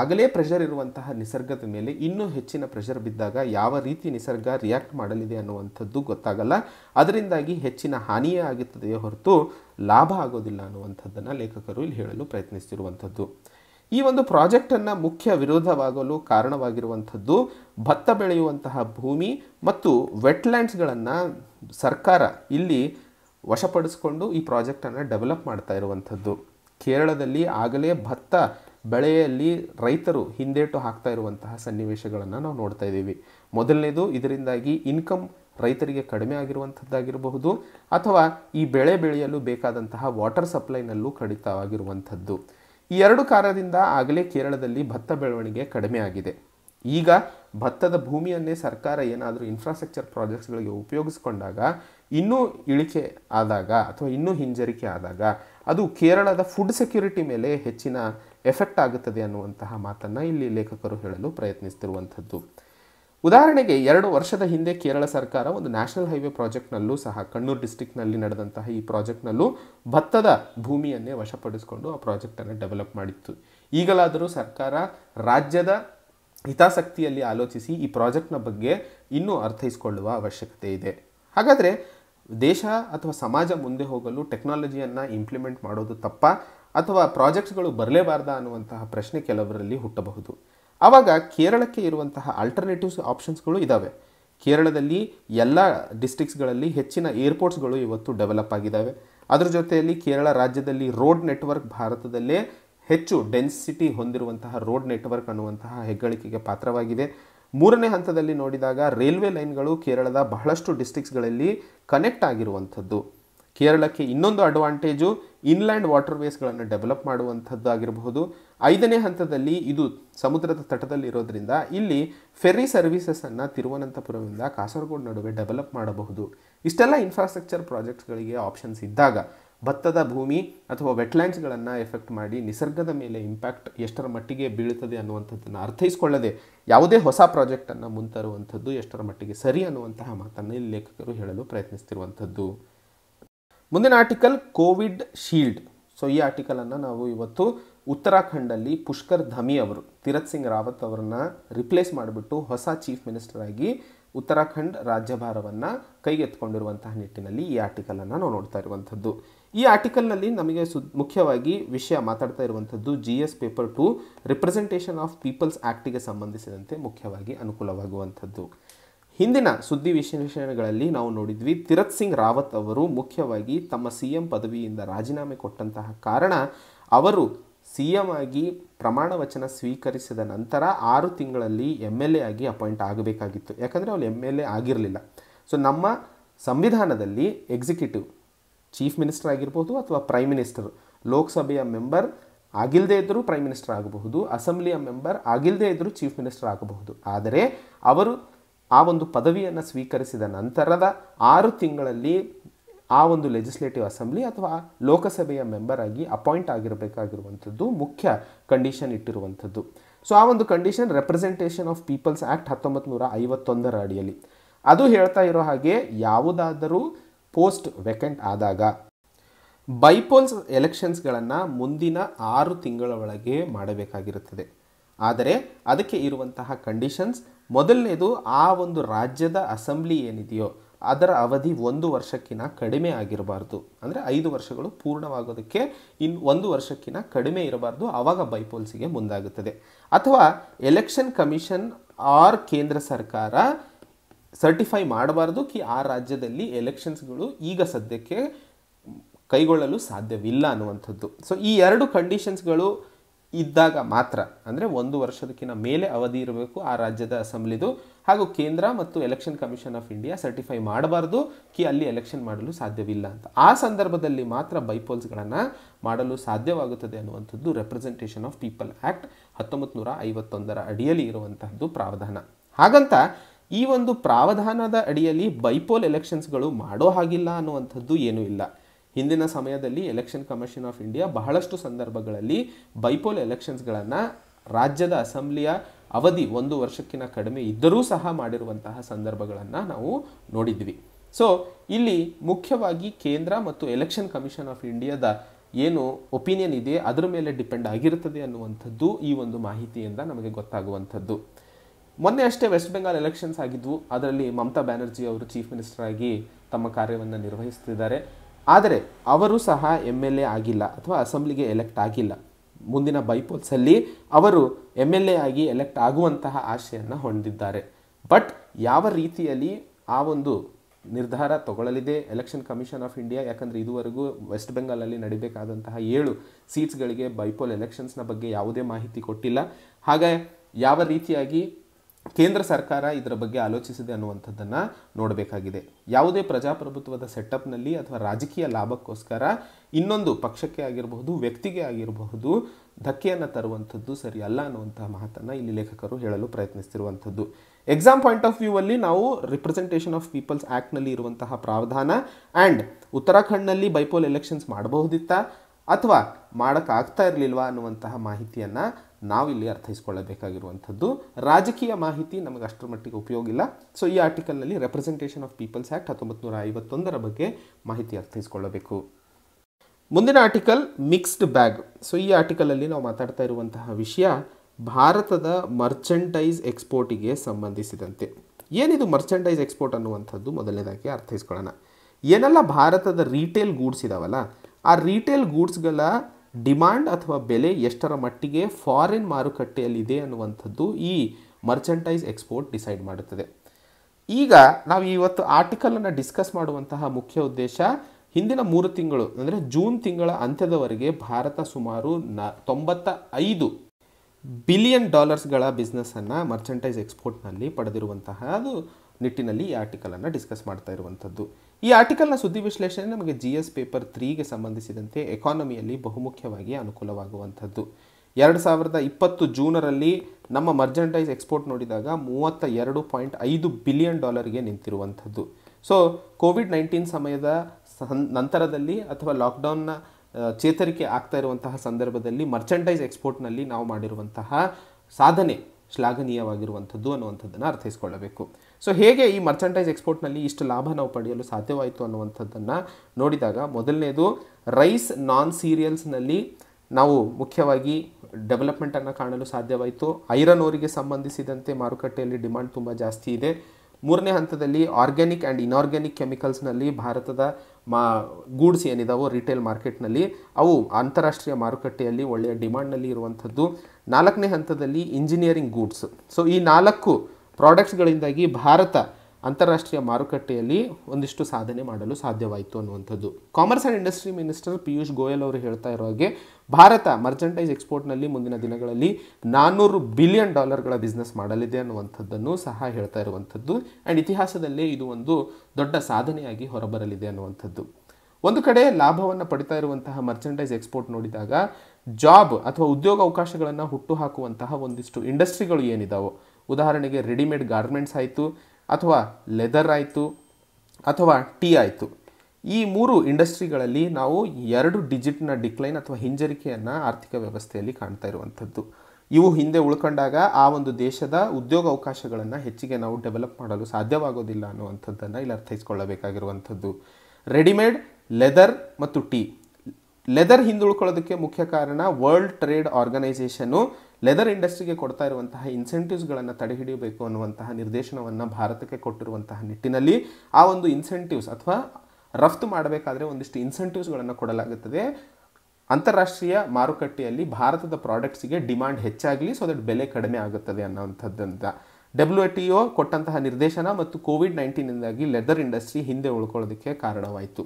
ಆಗಲೇ ಪ್ರೆಷರ್ ಇರುವಂತಹ ನಿಸರ್ಗದ ಮೇಲೆ ಇನ್ನೂ ಹೆಚ್ಚಿನ ಪ್ರೆಷರ್ ಬಿದ್ದಾಗ ಯಾವ ರೀತಿ ನಿಸರ್ಗ ರಿಯಾಕ್ಟ್ ಮಾಡಲಿದೆ ಅನ್ನುವಂಥದ್ದು ಗೊತ್ತಾಗಲ್ಲ ಅದರಿಂದಾಗಿ ಹೆಚ್ಚಿನ ಹಾನಿಯೇ ಆಗುತ್ತದೆಯೇ ಹೊರತು ಲಾಭ ಆಗೋದಿಲ್ಲ ಅನ್ನುವಂಥದ್ದನ್ನು ಲೇಖಕರು ಇಲ್ಲಿ ಹೇಳಲು ಪ್ರಯತ್ನಿಸ್ತಿರುವಂಥದ್ದು ಈ ಒಂದು ಪ್ರಾಜೆಕ್ಟನ್ನು ಮುಖ್ಯ ವಿರೋಧವಾಗಲು ಕಾರಣವಾಗಿರುವಂಥದ್ದು ಭತ್ತ ಬೆಳೆಯುವಂತಹ ಭೂಮಿ ಮತ್ತು ವೆಟ್ಲ್ಯಾಂಡ್ಸ್ಗಳನ್ನು ಸರ್ಕಾರ ಇಲ್ಲಿ ವಶಪಡಿಸಿಕೊಂಡು ಈ ಪ್ರಾಜೆಕ್ಟನ್ನು ಡೆವಲಪ್ ಮಾಡ್ತಾ ಇರುವಂಥದ್ದು ಕೇರಳದಲ್ಲಿ ಆಗಲೇ ಭತ್ತ ಬೆಳೆಯಲ್ಲಿ ರೈತರು ಹಿಂದೇಟು ಹಾಕ್ತಾ ಇರುವಂತಹ ಸನ್ನಿವೇಶಗಳನ್ನು ನಾವು ನೋಡ್ತಾ ಇದ್ದೀವಿ ಮೊದಲನೇದು ಇದರಿಂದಾಗಿ ಇನ್ಕಮ್ ರೈತರಿಗೆ ಕಡಿಮೆ ಆಗಿರುವಂಥದ್ದಾಗಿರಬಹುದು ಅಥವಾ ಈ ಬೆಳೆ ಬೆಳೆಯಲು ಬೇಕಾದಂತಹ ವಾಟರ್ ಸಪ್ಲೈನಲ್ಲೂ ಕಡಿತವಾಗಿರುವಂಥದ್ದು ಈ ಎರಡು ಕಾರಣದಿಂದ ಆಗಲೇ ಕೇರಳದಲ್ಲಿ ಭತ್ತ ಬೆಳವಣಿಗೆ ಕಡಿಮೆ ಆಗಿದೆ ಈಗ ಭತ್ತದ ಭೂಮಿಯನ್ನೇ ಸರ್ಕಾರ ಏನಾದರೂ ಇನ್ಫ್ರಾಸ್ಟ್ರಕ್ಚರ್ ಪ್ರಾಜೆಕ್ಟ್ಸ್ಗಳಿಗೆ ಉಪಯೋಗಿಸ್ಕೊಂಡಾಗ ಇನ್ನೂ ಇಳಿಕೆ ಆದಾಗ ಅಥವಾ ಇನ್ನೂ ಹಿಂಜರಿಕೆ ಆದಾಗ ಅದು ಕೇರಳದ ಫುಡ್ ಸೆಕ್ಯೂರಿಟಿ ಮೇಲೆ ಹೆಚ್ಚಿನ ಎಫೆಕ್ಟ್ ಆಗುತ್ತದೆ ಅನ್ನುವಂತಹ ಮಾತನ್ನು ಇಲ್ಲಿ ಲೇಖಕರು ಹೇಳಲು ಪ್ರಯತ್ನಿಸ್ತಿರುವಂಥದ್ದು ಉದಾಹರಣೆಗೆ ಎರಡು ವರ್ಷದ ಹಿಂದೆ ಕೇರಳ ಸರ್ಕಾರ ಒಂದು ನ್ಯಾಷನಲ್ ಹೈವೇ ಪ್ರಾಜೆಕ್ಟ್ನಲ್ಲೂ ಸಹ ಕಣ್ಣೂರು ಡಿಸ್ಟಿಕ್ನಲ್ಲಿ ನಡೆದಂತಹ ಈ ಪ್ರಾಜೆಕ್ಟ್ನಲ್ಲೂ ಭತ್ತದ ಭೂಮಿಯನ್ನೇ ವಶಪಡಿಸಿಕೊಂಡು ಆ ಪ್ರಾಜೆಕ್ಟನ್ನು ಡೆವಲಪ್ ಮಾಡಿತ್ತು ಈಗಲಾದರೂ ಸರ್ಕಾರ ರಾಜ್ಯದ ಹಿತಾಸಕ್ತಿಯಲ್ಲಿ ಆಲೋಚಿಸಿ ಈ ಪ್ರಾಜೆಕ್ಟ್ನ ಬಗ್ಗೆ ಇನ್ನೂ ಅರ್ಥೈಸಿಕೊಳ್ಳುವ ಅವಶ್ಯಕತೆ ಇದೆ ಹಾಗಾದರೆ ದೇಶ ಅಥವಾ ಸಮಾಜ ಮುಂದೆ ಹೋಗಲು ಟೆಕ್ನಾಲಜಿಯನ್ನು ಇಂಪ್ಲಿಮೆಂಟ್ ಮಾಡೋದು ತಪ್ಪ ಅಥವಾ ಪ್ರಾಜೆಕ್ಟ್ಸ್ಗಳು ಬರಲೇಬಾರ್ದ ಅನ್ನುವಂತಹ ಪ್ರಶ್ನೆ ಕೆಲವರಲ್ಲಿ ಹುಟ್ಟಬಹುದು ಆವಾಗ ಕೇರಳಕ್ಕೆ ಇರುವಂತಹ ಆಲ್ಟರ್ನೇಟಿವ್ಸ್ ಆಪ್ಷನ್ಸ್ಗಳು ಇದ್ದಾವೆ ಕೇರಳದಲ್ಲಿ ಎಲ್ಲ ಡಿಸ್ಟಿಕ್ಸ್ಗಳಲ್ಲಿ ಹೆಚ್ಚಿನ ಏರ್ಪೋರ್ಟ್ಸ್ಗಳು ಇವತ್ತು ಡೆವಲಪ್ ಆಗಿದ್ದಾವೆ ಅದರ ಜೊತೆಯಲ್ಲಿ ಕೇರಳ ರಾಜ್ಯದಲ್ಲಿ ರೋಡ್ ನೆಟ್ವರ್ಕ್ ಭಾರತದಲ್ಲೇ ಹೆಚ್ಚು ಡೆನ್ಸಿಟಿ ಹೊಂದಿರುವಂತಹ ರೋಡ್ ನೆಟ್ವರ್ಕ್ ಅನ್ನುವಂತಹ ಹೆಗ್ಗಳಿಕೆಗೆ ಪಾತ್ರವಾಗಿದೆ ಮೂರನೇ ಹಂತದಲ್ಲಿ ನೋಡಿದಾಗ ರೈಲ್ವೆ ಲೈನ್ಗಳು ಕೇರಳದ ಬಹಳಷ್ಟು ಡಿಸ್ಟಿಕ್ಸ್ಗಳಲ್ಲಿ ಕನೆಕ್ಟ್ ಆಗಿರುವಂಥದ್ದು ಕೇರಳಕ್ಕೆ ಇನ್ನೊಂದು ಅಡ್ವಾಂಟೇಜು ಇನ್ಲ್ಯಾಂಡ್ ವೇಸ್ಗಳನ್ನು ಡೆವಲಪ್ ಮಾಡುವಂಥದ್ದು ಆಗಿರಬಹುದು ಐದನೇ ಹಂತದಲ್ಲಿ ಇದು ಸಮುದ್ರದ ತಟದಲ್ಲಿರೋದ್ರಿಂದ ಇಲ್ಲಿ ಫೆರಿ ಸರ್ವೀಸಸನ್ನು ತಿರುವನಂತಪುರದಿಂದ ಕಾಸರಗೋಡು ನಡುವೆ ಡೆವಲಪ್ ಮಾಡಬಹುದು ಇಷ್ಟೆಲ್ಲ ಇನ್ಫ್ರಾಸ್ಟ್ರಕ್ಚರ್ ಪ್ರಾಜೆಕ್ಟ್ಸ್ಗಳಿಗೆ ಆಪ್ಷನ್ಸ್ ಇದ್ದಾಗ ಭತ್ತದ ಭೂಮಿ ಅಥವಾ ವೆಟ್ಲ್ಯಾಂಡ್ಸ್ಗಳನ್ನು ಎಫೆಕ್ಟ್ ಮಾಡಿ ನಿಸರ್ಗದ ಮೇಲೆ ಇಂಪ್ಯಾಕ್ಟ್ ಎಷ್ಟರ ಮಟ್ಟಿಗೆ ಬೀಳುತ್ತದೆ ಅನ್ನುವಂಥದ್ದನ್ನು ಅರ್ಥೈಸ್ಕೊಳ್ಳದೆ ಯಾವುದೇ ಹೊಸ ಪ್ರಾಜೆಕ್ಟನ್ನು ಮುಂತರುವಂಥದ್ದು ಎಷ್ಟರ ಮಟ್ಟಿಗೆ ಸರಿ ಅನ್ನುವಂತಹ ಮಾತನ್ನು ಇಲ್ಲಿ ಲೇಖಕರು ಹೇಳಲು ಪ್ರಯತ್ನಿಸ್ತಿರುವಂಥದ್ದು ಮುಂದಿನ ಆರ್ಟಿಕಲ್ ಕೋವಿಡ್ ಶೀಲ್ಡ್ ಸೊ ಈ ಆರ್ಟಿಕಲನ್ನು ನಾವು ಇವತ್ತು ಉತ್ತರಾಖಂಡಲ್ಲಿ ಪುಷ್ಕರ್ ಧಮಿ ಅವರು ತಿರತ್ ಸಿಂಗ್ ರಾವತ್ ಅವರನ್ನು ರಿಪ್ಲೇಸ್ ಮಾಡಿಬಿಟ್ಟು ಹೊಸ ಚೀಫ್ ಮಿನಿಸ್ಟರ್ ಆಗಿ ಉತ್ತರಾಖಂಡ್ ರಾಜ್ಯಭಾರವನ್ನು ಕೈಗೆತ್ತಿಕೊಂಡಿರುವಂತಹ ನಿಟ್ಟಿನಲ್ಲಿ ಈ ಆರ್ಟಿಕಲನ್ನು ನಾವು ನೋಡ್ತಾ ಇರುವಂಥದ್ದು ಈ ಆರ್ಟಿಕಲ್ನಲ್ಲಿ ನಮಗೆ ಸು ಮುಖ್ಯವಾಗಿ ವಿಷಯ ಮಾತಾಡ್ತಾ ಇರುವಂಥದ್ದು G S paper two representation of people's ಆ್ಯಕ್ಟಿಗೆ ಸಂಬಂಧಿಸಿದಂತೆ ಮುಖ್ಯವಾಗಿ ಅನುಕೂಲವಾಗುವಂಥದ್ದು ಹಿಂದಿನ ಸುದ್ದಿ ವಿಶ್ಲೇಷಣೆಗಳಲ್ಲಿ ನಾವು ನೋಡಿದ್ವಿ ತಿರತ್ ಸಿಂಗ್ ರಾವತ್ ಅವರು ಮುಖ್ಯವಾಗಿ ತಮ್ಮ ಸಿ ಎಂ ಪದವಿಯಿಂದ ರಾಜೀನಾಮೆ ಕೊಟ್ಟಂತಹ ಕಾರಣ ಅವರು ಸಿ ಎಂ ಆಗಿ ಪ್ರಮಾಣ ವಚನ ಸ್ವೀಕರಿಸಿದ ನಂತರ ಆರು ತಿಂಗಳಲ್ಲಿ ಎಮ್ ಎಲ್ ಎ ಆಗಿ ಅಪಾಯಿಂಟ್ ಆಗಬೇಕಾಗಿತ್ತು ಯಾಕಂದರೆ ಅವ್ರು ಎಮ್ ಎಲ್ ಎ ಆಗಿರಲಿಲ್ಲ ಸೊ ನಮ್ಮ ಸಂವಿಧಾನದಲ್ಲಿ ಎಕ್ಸಿಕ್ಯೂಟಿವ್ ಚೀಫ್ ಮಿನಿಸ್ಟರ್ ಆಗಿರ್ಬೋದು ಅಥವಾ ಪ್ರೈಮ್ ಮಿನಿಸ್ಟರ್ ಲೋಕಸಭೆಯ ಮೆಂಬರ್ ಆಗಿಲ್ಲದೇ ಇದ್ದರೂ ಪ್ರೈಮ್ ಮಿನಿಸ್ಟರ್ ಆಗಬಹುದು ಅಸೆಂಬ್ಲಿಯ ಮೆಂಬರ್ ಆಗಿಲ್ಲದೇ ಇದ್ದರೂ ಚೀಫ್ ಮಿನಿಸ್ಟರ್ ಆಗಬಹುದು ಆದರೆ ಅವರು ಆ ಒಂದು ಪದವಿಯನ್ನು ಸ್ವೀಕರಿಸಿದ ನಂತರದ ಆರು ತಿಂಗಳಲ್ಲಿ ಆ ಒಂದು ಲೆಜಿಸ್ಲೇಟಿವ್ ಅಸೆಂಬ್ಲಿ ಅಥವಾ ಲೋಕಸಭೆಯ ಮೆಂಬರ್ ಆಗಿ ಅಪಾಯಿಂಟ್ ಆಗಿರಬೇಕಾಗಿರುವಂಥದ್ದು ಮುಖ್ಯ ಕಂಡೀಷನ್ ಇಟ್ಟಿರುವಂಥದ್ದು ಸೊ ಆ ಒಂದು condition representation of people's act ಹತ್ತೊಂಬತ್ತು ನೂರ ಐವತ್ತೊಂದರ ಅಡಿಯಲ್ಲಿ ಅದು ಹೇಳ್ತಾ ಇರೋ ಹಾಗೆ ಯಾವುದಾದರೂ ಪೋಸ್ಟ್ ವೆಕೆಂಟ್ ಆದಾಗ ಬೈಪೋಲ್ಸ್ ಎಲೆಕ್ಷನ್ಸ್ಗಳನ್ನು ಮುಂದಿನ ಆರು ತಿಂಗಳ ಒಳಗೆ ಮಾಡಬೇಕಾಗಿರುತ್ತದೆ ಆದರೆ ಅದಕ್ಕೆ ಇರುವಂತಹ ಕಂಡೀಷನ್ಸ್ ಮೊದಲನೇದು ಆ ಒಂದು ರಾಜ್ಯದ ಅಸೆಂಬ್ಲಿ ಏನಿದೆಯೋ ಅದರ ಅವಧಿ ಒಂದು ವರ್ಷಕ್ಕಿಂತ ಕಡಿಮೆ ಆಗಿರಬಾರ್ದು ಅಂದರೆ ಐದು ವರ್ಷಗಳು ಪೂರ್ಣವಾಗೋದಕ್ಕೆ ಇನ್ ಒಂದು ವರ್ಷಕ್ಕಿಂತ ಕಡಿಮೆ ಇರಬಾರ್ದು ಆವಾಗ ಬೈಪೋಲ್ಸಿಗೆ ಮುಂದಾಗುತ್ತದೆ ಅಥವಾ ಎಲೆಕ್ಷನ್ ಕಮಿಷನ್ ಆರ್ ಕೇಂದ್ರ ಸರ್ಕಾರ ಸರ್ಟಿಫೈ ಮಾಡಬಾರ್ದು ಕಿ ಆ ರಾಜ್ಯದಲ್ಲಿ ಎಲೆಕ್ಷನ್ಸ್ಗಳು ಈಗ ಸದ್ಯಕ್ಕೆ ಕೈಗೊಳ್ಳಲು ಸಾಧ್ಯವಿಲ್ಲ ಅನ್ನುವಂಥದ್ದು ಸೊ ಈ ಎರಡು ಕಂಡೀಷನ್ಸ್ಗಳು ಇದ್ದಾಗ ಮಾತ್ರ ಅಂದರೆ ಒಂದು ವರ್ಷದಕ್ಕಿಂತ ಮೇಲೆ ಅವಧಿ ಇರಬೇಕು ಆ ರಾಜ್ಯದ ಅಸೆಂಬ್ಲಿದು ಹಾಗೂ ಕೇಂದ್ರ ಮತ್ತು election commission of India certify ಮಾಡಬಾರ್ದು ಕಿ ಅಲ್ಲಿ ಎಲೆಕ್ಷನ್ ಮಾಡಲು ಸಾಧ್ಯವಿಲ್ಲ ಅಂತ ಆ ಸಂದರ್ಭದಲ್ಲಿ ಮಾತ್ರ ಬೈಪೋಲ್ಸ್ಗಳನ್ನು ಮಾಡಲು ಸಾಧ್ಯವಾಗುತ್ತದೆ ಅನ್ನುವಂಥದ್ದು ರೆಪ್ರೆಸೆಂಟೇಷನ್ ಆಫ್ ಪೀಪಲ್ ಆ್ಯಕ್ಟ್ ಹತ್ತೊಂಬತ್ತು ನೂರ ಐವತ್ತೊಂದರ ಅಡಿಯಲ್ಲಿ ಇರುವಂತಹದ್ದು ಪ್ರಾವಧಾನ ಹಾಗಂತ ಈ ಒಂದು ಪ್ರಾವಧಾನದ ಅಡಿಯಲ್ಲಿ ಬೈಪೋಲ್ ಎಲೆಕ್ಷನ್ಸ್ಗಳು ಮಾಡೋ ಹಾಗಿಲ್ಲ ಅನ್ನುವಂಥದ್ದು ಏನೂ ಇಲ್ಲ ಹಿಂದಿನ ಸಮಯದಲ್ಲಿ ಎಲೆಕ್ಷನ್ ಕಮಿಷನ್ ಆಫ್ ಇಂಡಿಯಾ ಬಹಳಷ್ಟು ಸಂದರ್ಭಗಳಲ್ಲಿ ಬೈಪೋಲ್ ಎಲೆಕ್ಷನ್ಸ್ಗಳನ್ನು ರಾಜ್ಯದ ಅಸೆಂಬ್ಲಿಯ ಅವಧಿ ಒಂದು ವರ್ಷಕ್ಕಿಂತ ಕಡಿಮೆ ಇದ್ದರೂ ಸಹ ಮಾಡಿರುವಂತಹ ಸಂದರ್ಭಗಳನ್ನು ನಾವು ನೋಡಿದ್ವಿ ಸೊ ಇಲ್ಲಿ ಮುಖ್ಯವಾಗಿ ಕೇಂದ್ರ ಮತ್ತು ಎಲೆಕ್ಷನ್ ಕಮಿಷನ್ ಆಫ್ ಇಂಡಿಯಾದ ಏನು ಒಪಿನಿಯನ್ ಇದೆ ಅದರ ಮೇಲೆ ಡಿಪೆಂಡ್ ಆಗಿರುತ್ತದೆ ಅನ್ನುವಂಥದ್ದು ಈ ಒಂದು ಮಾಹಿತಿಯಿಂದ ನಮಗೆ ಗೊತ್ತಾಗುವಂಥದ್ದು ಮೊನ್ನೆ ಅಷ್ಟೇ ವೆಸ್ಟ್ ಬೆಂಗಾಲ್ ಎಲೆಕ್ಷನ್ಸ್ ಆಗಿದ್ವು ಅದರಲ್ಲಿ ಮಮತಾ ಬ್ಯಾನರ್ಜಿ ಅವರು ಚೀಫ್ ಮಿನಿಸ್ಟರ್ ಆಗಿ ತಮ್ಮ ಕಾರ್ಯವನ್ನು ನಿರ್ವಹಿಸುತ್ತಿದ್ದಾರೆ ಆದರೆ ಅವರು ಸಹ ಎಮ್ ಎಲ್ ಎ ಆಗಿಲ್ಲ ಅಥವಾ ಅಸೆಂಬ್ಲಿಗೆ ಎಲೆಕ್ಟ್ ಆಗಿಲ್ಲ ಮುಂದಿನ ಬೈಪೋಲ್ಸಲ್ಲಿ ಅವರು ಎಮ್ ಎಲ್ ಎ ಆಗಿ ಎಲೆಕ್ಟ್ ಆಗುವಂತಹ ಆಶೆಯನ್ನು ಹೊಂದಿದ್ದಾರೆ ಬಟ್ ಯಾವ ರೀತಿಯಲ್ಲಿ ಆ ಒಂದು ನಿರ್ಧಾರ ತಗೊಳ್ಳಲಿದೆ ಎಲೆಕ್ಷನ್ ಕಮಿಷನ್ ಆಫ್ ಇಂಡಿಯಾ ಯಾಕಂದರೆ ಇದುವರೆಗೂ ವೆಸ್ಟ್ ಬೆಂಗಾಲಲ್ಲಿ ನಡಿಬೇಕಾದಂತಹ ಏಳು ಸೀಟ್ಸ್ಗಳಿಗೆ ಬೈಪೋಲ್ ಎಲೆಕ್ಷನ್ಸ್ನ ಬಗ್ಗೆ ಯಾವುದೇ ಮಾಹಿತಿ ಕೊಟ್ಟಿಲ್ಲ ಹಾಗೆ ಯಾವ ರೀತಿಯಾಗಿ ಕೇಂದ್ರ ಸರ್ಕಾರ ಇದರ ಬಗ್ಗೆ ಆಲೋಚಿಸಿದೆ ಅನ್ನುವಂಥದ್ದನ್ನು ನೋಡಬೇಕಾಗಿದೆ ಯಾವುದೇ ಪ್ರಜಾಪ್ರಭುತ್ವದ ಸೆಟಪ್ನಲ್ಲಿ ಅಥವಾ ರಾಜಕೀಯ ಲಾಭಕ್ಕೋಸ್ಕರ ಇನ್ನೊಂದು ಪಕ್ಷಕ್ಕೆ ಆಗಿರಬಹುದು ವ್ಯಕ್ತಿಗೆ ಆಗಿರಬಹುದು ಧಕ್ಕೆಯನ್ನು ತರುವಂಥದ್ದು ಸರಿಯಲ್ಲ ಅನ್ನುವಂತಹ ಮಾತನ್ನು ಇಲ್ಲಿ ಲೇಖಕರು ಹೇಳಲು ಪ್ರಯತ್ನಿಸ್ತಿರುವಂಥದ್ದು ಎಕ್ಸಾಮ್ ಪಾಯಿಂಟ್ ಆಫ್ ವ್ಯೂ ಅಲ್ಲಿ ನಾವು ರಿಪ್ರೆಸೆಂಟೇಷನ್ ಆಫ್ ಪೀಪಲ್ಸ್ ಆ್ಯಕ್ಟ್ನಲ್ಲಿ ಇರುವಂತಹ ಪ್ರಾವಧಾನ ಆ್ಯಂಡ್ ಉತ್ತರಾಖಂಡ್ನಲ್ಲಿ ಬೈಪೋಲ್ ಎಲೆಕ್ಷನ್ಸ್ ಮಾಡಬಹುದಿತ್ತ ಅಥವಾ ಮಾಡೋಕ್ಕಾಗ್ತಾ ಇರಲಿಲ್ವಾ ಅನ್ನುವಂತಹ ಮಾಹಿತಿಯನ್ನು ನಾವಿಲ್ಲಿ ಅರ್ಥೈಸ್ಕೊಳ್ಳಬೇಕಾಗಿರುವಂಥದ್ದು ರಾಜಕೀಯ ಮಾಹಿತಿ ನಮಗೆ ಅಷ್ಟರ ಮಟ್ಟಿಗೆ ಉಪಯೋಗ ಇಲ್ಲ ಸೊ ಈ ಆರ್ಟಿಕಲ್ನಲ್ಲಿ ರೆಪ್ರೆಸೆಂಟೇಷನ್ ಆಫ್ ಪೀಪಲ್ಸ್ ಆ್ಯಕ್ಟ್ ಹತ್ತೊಂಬತ್ತು ನೂರ ಐವತ್ತೊಂದರ ಬಗ್ಗೆ ಮಾಹಿತಿ ಅರ್ಥೈಸ್ಕೊಳ್ಳಬೇಕು ಮುಂದಿನ ಆರ್ಟಿಕಲ್ ಮಿಕ್ಸ್ಡ್ ಬ್ಯಾಗ್ ಸೊ ಈ ಆರ್ಟಿಕಲಲ್ಲಿ ನಾವು ಮಾತಾಡ್ತಾ ಇರುವಂತಹ ವಿಷಯ ಭಾರತದ ಮರ್ಚೆಂಟೈಸ್ ಎಕ್ಸ್ಪೋರ್ಟಿಗೆ ಸಂಬಂಧಿಸಿದಂತೆ ಏನಿದು ಮರ್ಚೆಂಟೈಸ್ ಎಕ್ಸ್ಪೋರ್ಟ್ ಅನ್ನುವಂಥದ್ದು ಮೊದಲನೇದಾಗಿ ಅರ್ಥೈಸ್ಕೊಳ್ಳೋಣ ಏನೆಲ್ಲ ಭಾರತದ ರೀಟೇಲ್ ಗೂಡ್ಸ್ ಇದಾವಲ್ಲ ಆ ರೀಟೇಲ್ ಗೂಡ್ಸ್ಗಳ ಡಿಮ್ಯಾಂಡ್ ಅಥವಾ ಬೆಲೆ ಎಷ್ಟರ ಮಟ್ಟಿಗೆ ಫಾರಿನ್ ಮಾರುಕಟ್ಟೆಯಲ್ಲಿದೆ ಅನ್ನುವಂಥದ್ದು ಈ ಮರ್ಚೆಂಟೈಸ್ ಎಕ್ಸ್ಪೋರ್ಟ್ ಡಿಸೈಡ್ ಮಾಡುತ್ತದೆ ಈಗ ನಾವು ಇವತ್ತು ಆರ್ಟಿಕಲನ್ನು ಡಿಸ್ಕಸ್ ಮಾಡುವಂತಹ ಮುಖ್ಯ ಉದ್ದೇಶ ಹಿಂದಿನ ಮೂರು ತಿಂಗಳು ಅಂದರೆ ಜೂನ್ ತಿಂಗಳ ಅಂತ್ಯದವರೆಗೆ ಭಾರತ ಸುಮಾರು ನ ತೊಂಬತ್ತ ಐದು ಬಿಲಿಯನ್ ಡಾಲರ್ಸ್ಗಳ ಬಿಸ್ನೆಸ್ಸನ್ನು ಮರ್ಚೆಂಟೈಸ್ ಎಕ್ಸ್ಪೋರ್ಟ್ನಲ್ಲಿ ಪಡೆದಿರುವಂತಹ ಅದು ನಿಟ್ಟಿನಲ್ಲಿ ಈ ಆರ್ಟಿಕಲನ್ನು ಡಿಸ್ಕಸ್ ಮಾಡ್ತಾ ಇರುವಂಥದ್ದು ಈ ಆರ್ಟಿಕಲ್ನ ಸುದ್ದಿ ವಿಶ್ಲೇಷಣೆ ನಮಗೆ ಜಿ ಎಸ್ ಪೇಪರ್ ತ್ರೀಗೆ ಸಂಬಂಧಿಸಿದಂತೆ ಎಕಾನಮಿಯಲ್ಲಿ ಬಹುಮುಖ್ಯವಾಗಿ ಅನುಕೂಲವಾಗುವಂಥದ್ದು ಎರಡು ಸಾವಿರದ ಇಪ್ಪತ್ತು ಜೂನರಲ್ಲಿ ನಮ್ಮ ಮರ್ಜೆಂಟೈಸ್ ಎಕ್ಸ್ಪೋರ್ಟ್ ನೋಡಿದಾಗ ಮೂವತ್ತ ಎರಡು ಪಾಯಿಂಟ್ ಐದು ಬಿಲಿಯನ್ ಡಾಲರ್ಗೆ ನಿಂತಿರುವಂಥದ್ದು ಸೊ ಕೋವಿಡ್ ನೈನ್ಟೀನ್ ಸಮಯದ ನಂತರದಲ್ಲಿ ಅಥವಾ ಲಾಕ್ಡೌನ್ನ ಚೇತರಿಕೆ ಆಗ್ತಾ ಇರುವಂತಹ ಸಂದರ್ಭದಲ್ಲಿ ಮರ್ಚೆಂಟೈಸ್ ಎಕ್ಸ್ಪೋರ್ಟ್ನಲ್ಲಿ ನಾವು ಮಾಡಿರುವಂತಹ ಸಾಧನೆ ಶ್ಲಾಘನೀಯವಾಗಿರುವಂಥದ್ದು ಅನ್ನುವಂಥದ್ದನ್ನು ಅರ್ಥೈಸ್ಕೊಳ್ಳಬೇಕು ಸೊ ಹೇಗೆ ಈ ಮರ್ಚಂಟೈಸ್ ಎಕ್ಸ್ಪೋರ್ಟ್ನಲ್ಲಿ ಇಷ್ಟು ಲಾಭ ನಾವು ಪಡೆಯಲು ಸಾಧ್ಯವಾಯಿತು ಅನ್ನುವಂಥದ್ದನ್ನು ನೋಡಿದಾಗ ಮೊದಲನೇದು ರೈಸ್ ನಾನ್ ಸೀರಿಯಲ್ಸ್ನಲ್ಲಿ ನಾವು ಮುಖ್ಯವಾಗಿ ಡೆವಲಪ್ಮೆಂಟನ್ನು ಕಾಣಲು ಸಾಧ್ಯವಾಯಿತು ಐರನ್ ಓರಿಗೆ ಸಂಬಂಧಿಸಿದಂತೆ ಮಾರುಕಟ್ಟೆಯಲ್ಲಿ ಡಿಮಾಂಡ್ ತುಂಬ ಜಾಸ್ತಿ ಇದೆ ಮೂರನೇ ಹಂತದಲ್ಲಿ ಆರ್ಗ್ಯಾನಿಕ್ ಆ್ಯಂಡ್ ಇನಾರ್ಗ್ಯಾನಿಕ್ ಕೆಮಿಕಲ್ಸ್ನಲ್ಲಿ ಭಾರತದ ಮಾ ಗೂಡ್ಸ್ ಏನಿದಾವೋ ರಿಟೇಲ್ ಮಾರ್ಕೆಟ್ನಲ್ಲಿ ಅವು ಅಂತಾರಾಷ್ಟ್ರೀಯ ಮಾರುಕಟ್ಟೆಯಲ್ಲಿ ಒಳ್ಳೆಯ ಡಿಮಾಂಡ್ನಲ್ಲಿ ಇರುವಂಥದ್ದು ನಾಲ್ಕನೇ ಹಂತದಲ್ಲಿ ಇಂಜಿನಿಯರಿಂಗ್ ಗೂಡ್ಸ್ ಸೊ ಈ ನಾಲ್ಕು ಪ್ರಾಡಕ್ಟ್ಸ್ಗಳಿಂದಾಗಿ ಭಾರತ ಅಂತಾರಾಷ್ಟ್ರೀಯ ಮಾರುಕಟ್ಟೆಯಲ್ಲಿ ಒಂದಿಷ್ಟು ಸಾಧನೆ ಮಾಡಲು ಸಾಧ್ಯವಾಯಿತು ಅನ್ನುವಂಥದ್ದು commerce and industry minister Piyush Goyal ಅವರು ಹೇಳ್ತಾ ಇರೋ ಹಾಗೆ ಭಾರತ ಮರ್ಚೆಂಟೈಸ್ ಎಕ್ಸ್ಪೋರ್ಟ್ನಲ್ಲಿ ಮುಂದಿನ ದಿನಗಳಲ್ಲಿ ನಾನ್ನೂರು ಬಿಲಿಯನ್ ಡಾಲರ್ಗಳ ಬಿಸ್ನೆಸ್ ಮಾಡಲಿದೆ ಅನ್ನುವಂಥದ್ದನ್ನು ಸಹ ಹೇಳ್ತಾ ಇರುವಂಥದ್ದು ಆ್ಯಂಡ್ ಇತಿಹಾಸದಲ್ಲೇ ಇದು ಒಂದು ದೊಡ್ಡ ಸಾಧನೆಯಾಗಿ ಹೊರಬರಲಿದೆ ಅನ್ನುವಂಥದ್ದು ಒಂದು ಕಡೆ ಲಾಭವನ್ನು ಪಡಿತಾ ಇರುವಂತಹ ಮರ್ಚೆಂಟೈಸ್ ಎಕ್ಸ್ಪೋರ್ಟ್ ನೋಡಿದಾಗ ಜಾಬ್ ಅಥವಾ ಉದ್ಯೋಗ ಅವಕಾಶಗಳನ್ನು ಹುಟ್ಟುಹಾಕುವಂತಹ ಒಂದಿಷ್ಟು ಇಂಡಸ್ಟ್ರಿಗಳು ಏನಿದಾವೋ ಉದಾಹರಣೆಗೆ ರೆಡಿಮೇಡ್ ಗಾರ್ಮೆಂಟ್ಸ್ ಆಯಿತು ಅಥವಾ ಲೆದರ್ ಆಯಿತು ಅಥವಾ ಟೀ ಆಯಿತು ಈ ಮೂರು ಇಂಡಸ್ಟ್ರಿಗಳಲ್ಲಿ ನಾವು ಎರಡು ಡಿಜಿಟ್ನ ಡಿಕ್ಲೈನ್ ಅಥವಾ ಹಿಂಜರಿಕೆಯನ್ನು ಆರ್ಥಿಕ ವ್ಯವಸ್ಥೆಯಲ್ಲಿ ಕಾಣ್ತಾ ಇರುವಂಥದ್ದು ಇವು ಹಿಂದೆ ಉಳ್ಕೊಂಡಾಗ ಆ ಒಂದು ದೇಶದ ಉದ್ಯೋಗ ಅವಕಾಶಗಳನ್ನು ಹೆಚ್ಚಿಗೆ ನಾವು ಡೆವಲಪ್ ಮಾಡಲು ಸಾಧ್ಯವಾಗೋದಿಲ್ಲ ಅನ್ನುವಂಥದ್ದನ್ನು ಇಲ್ಲಿ ಅರ್ಥೈಸ್ಕೊಳ್ಳಬೇಕಾಗಿರುವಂಥದ್ದು ರೆಡಿಮೇಡ್ ಲೆದರ್ ಮತ್ತು ಟೀ ಲೆದರ್ ಹಿಂದುಳ್ಕೊಳ್ಳೋದಕ್ಕೆ ಮುಖ್ಯ ಕಾರಣ ವರ್ಲ್ಡ್ ಟ್ರೇಡ್ ಆರ್ಗನೈಸೇಷನು ಲೆದರ್ ಇಂಡಸ್ಟ್ರಿಗೆ ಕೊಡ್ತಾ ಇರುವಂತಹ ಇನ್ಸೆಂಟಿವ್ಸ್ಗಳನ್ನು ಹಿಡಿಯಬೇಕು ಅನ್ನುವಂತಹ ನಿರ್ದೇಶನವನ್ನು ಭಾರತಕ್ಕೆ ಕೊಟ್ಟಿರುವಂತಹ ನಿಟ್ಟಿನಲ್ಲಿ ಆ ಒಂದು ಇನ್ಸೆಂಟಿವ್ಸ್ ಅಥವಾ ರಫ್ತು ಮಾಡಬೇಕಾದ್ರೆ ಒಂದಿಷ್ಟು ಇನ್ಸೆಂಟಿವ್ಸ್ಗಳನ್ನು ಕೊಡಲಾಗುತ್ತದೆ ಅಂತಾರಾಷ್ಟ್ರೀಯ ಮಾರುಕಟ್ಟೆಯಲ್ಲಿ ಭಾರತದ ಪ್ರಾಡಕ್ಟ್ಸ್ಗೆ ಡಿಮಾಂಡ್ ಹೆಚ್ಚಾಗಲಿ ಸೊ ದಟ್ ಬೆಲೆ ಕಡಿಮೆ ಆಗುತ್ತದೆ ಅನ್ನೋವಂಥದ್ದಂತ ಡಬ್ಲ್ಯೂ ಟಿ ಒ ಕೊಟ್ಟಂತಹ ನಿರ್ದೇಶನ ಮತ್ತು ಕೋವಿಡ್ ನೈನ್ಟೀನಿಂದಾಗಿ ಲೆದರ್ ಇಂಡಸ್ಟ್ರಿ ಹಿಂದೆ ಉಳ್ಕೊಳ್ಳೋದಕ್ಕೆ ಕಾರಣವಾಯಿತು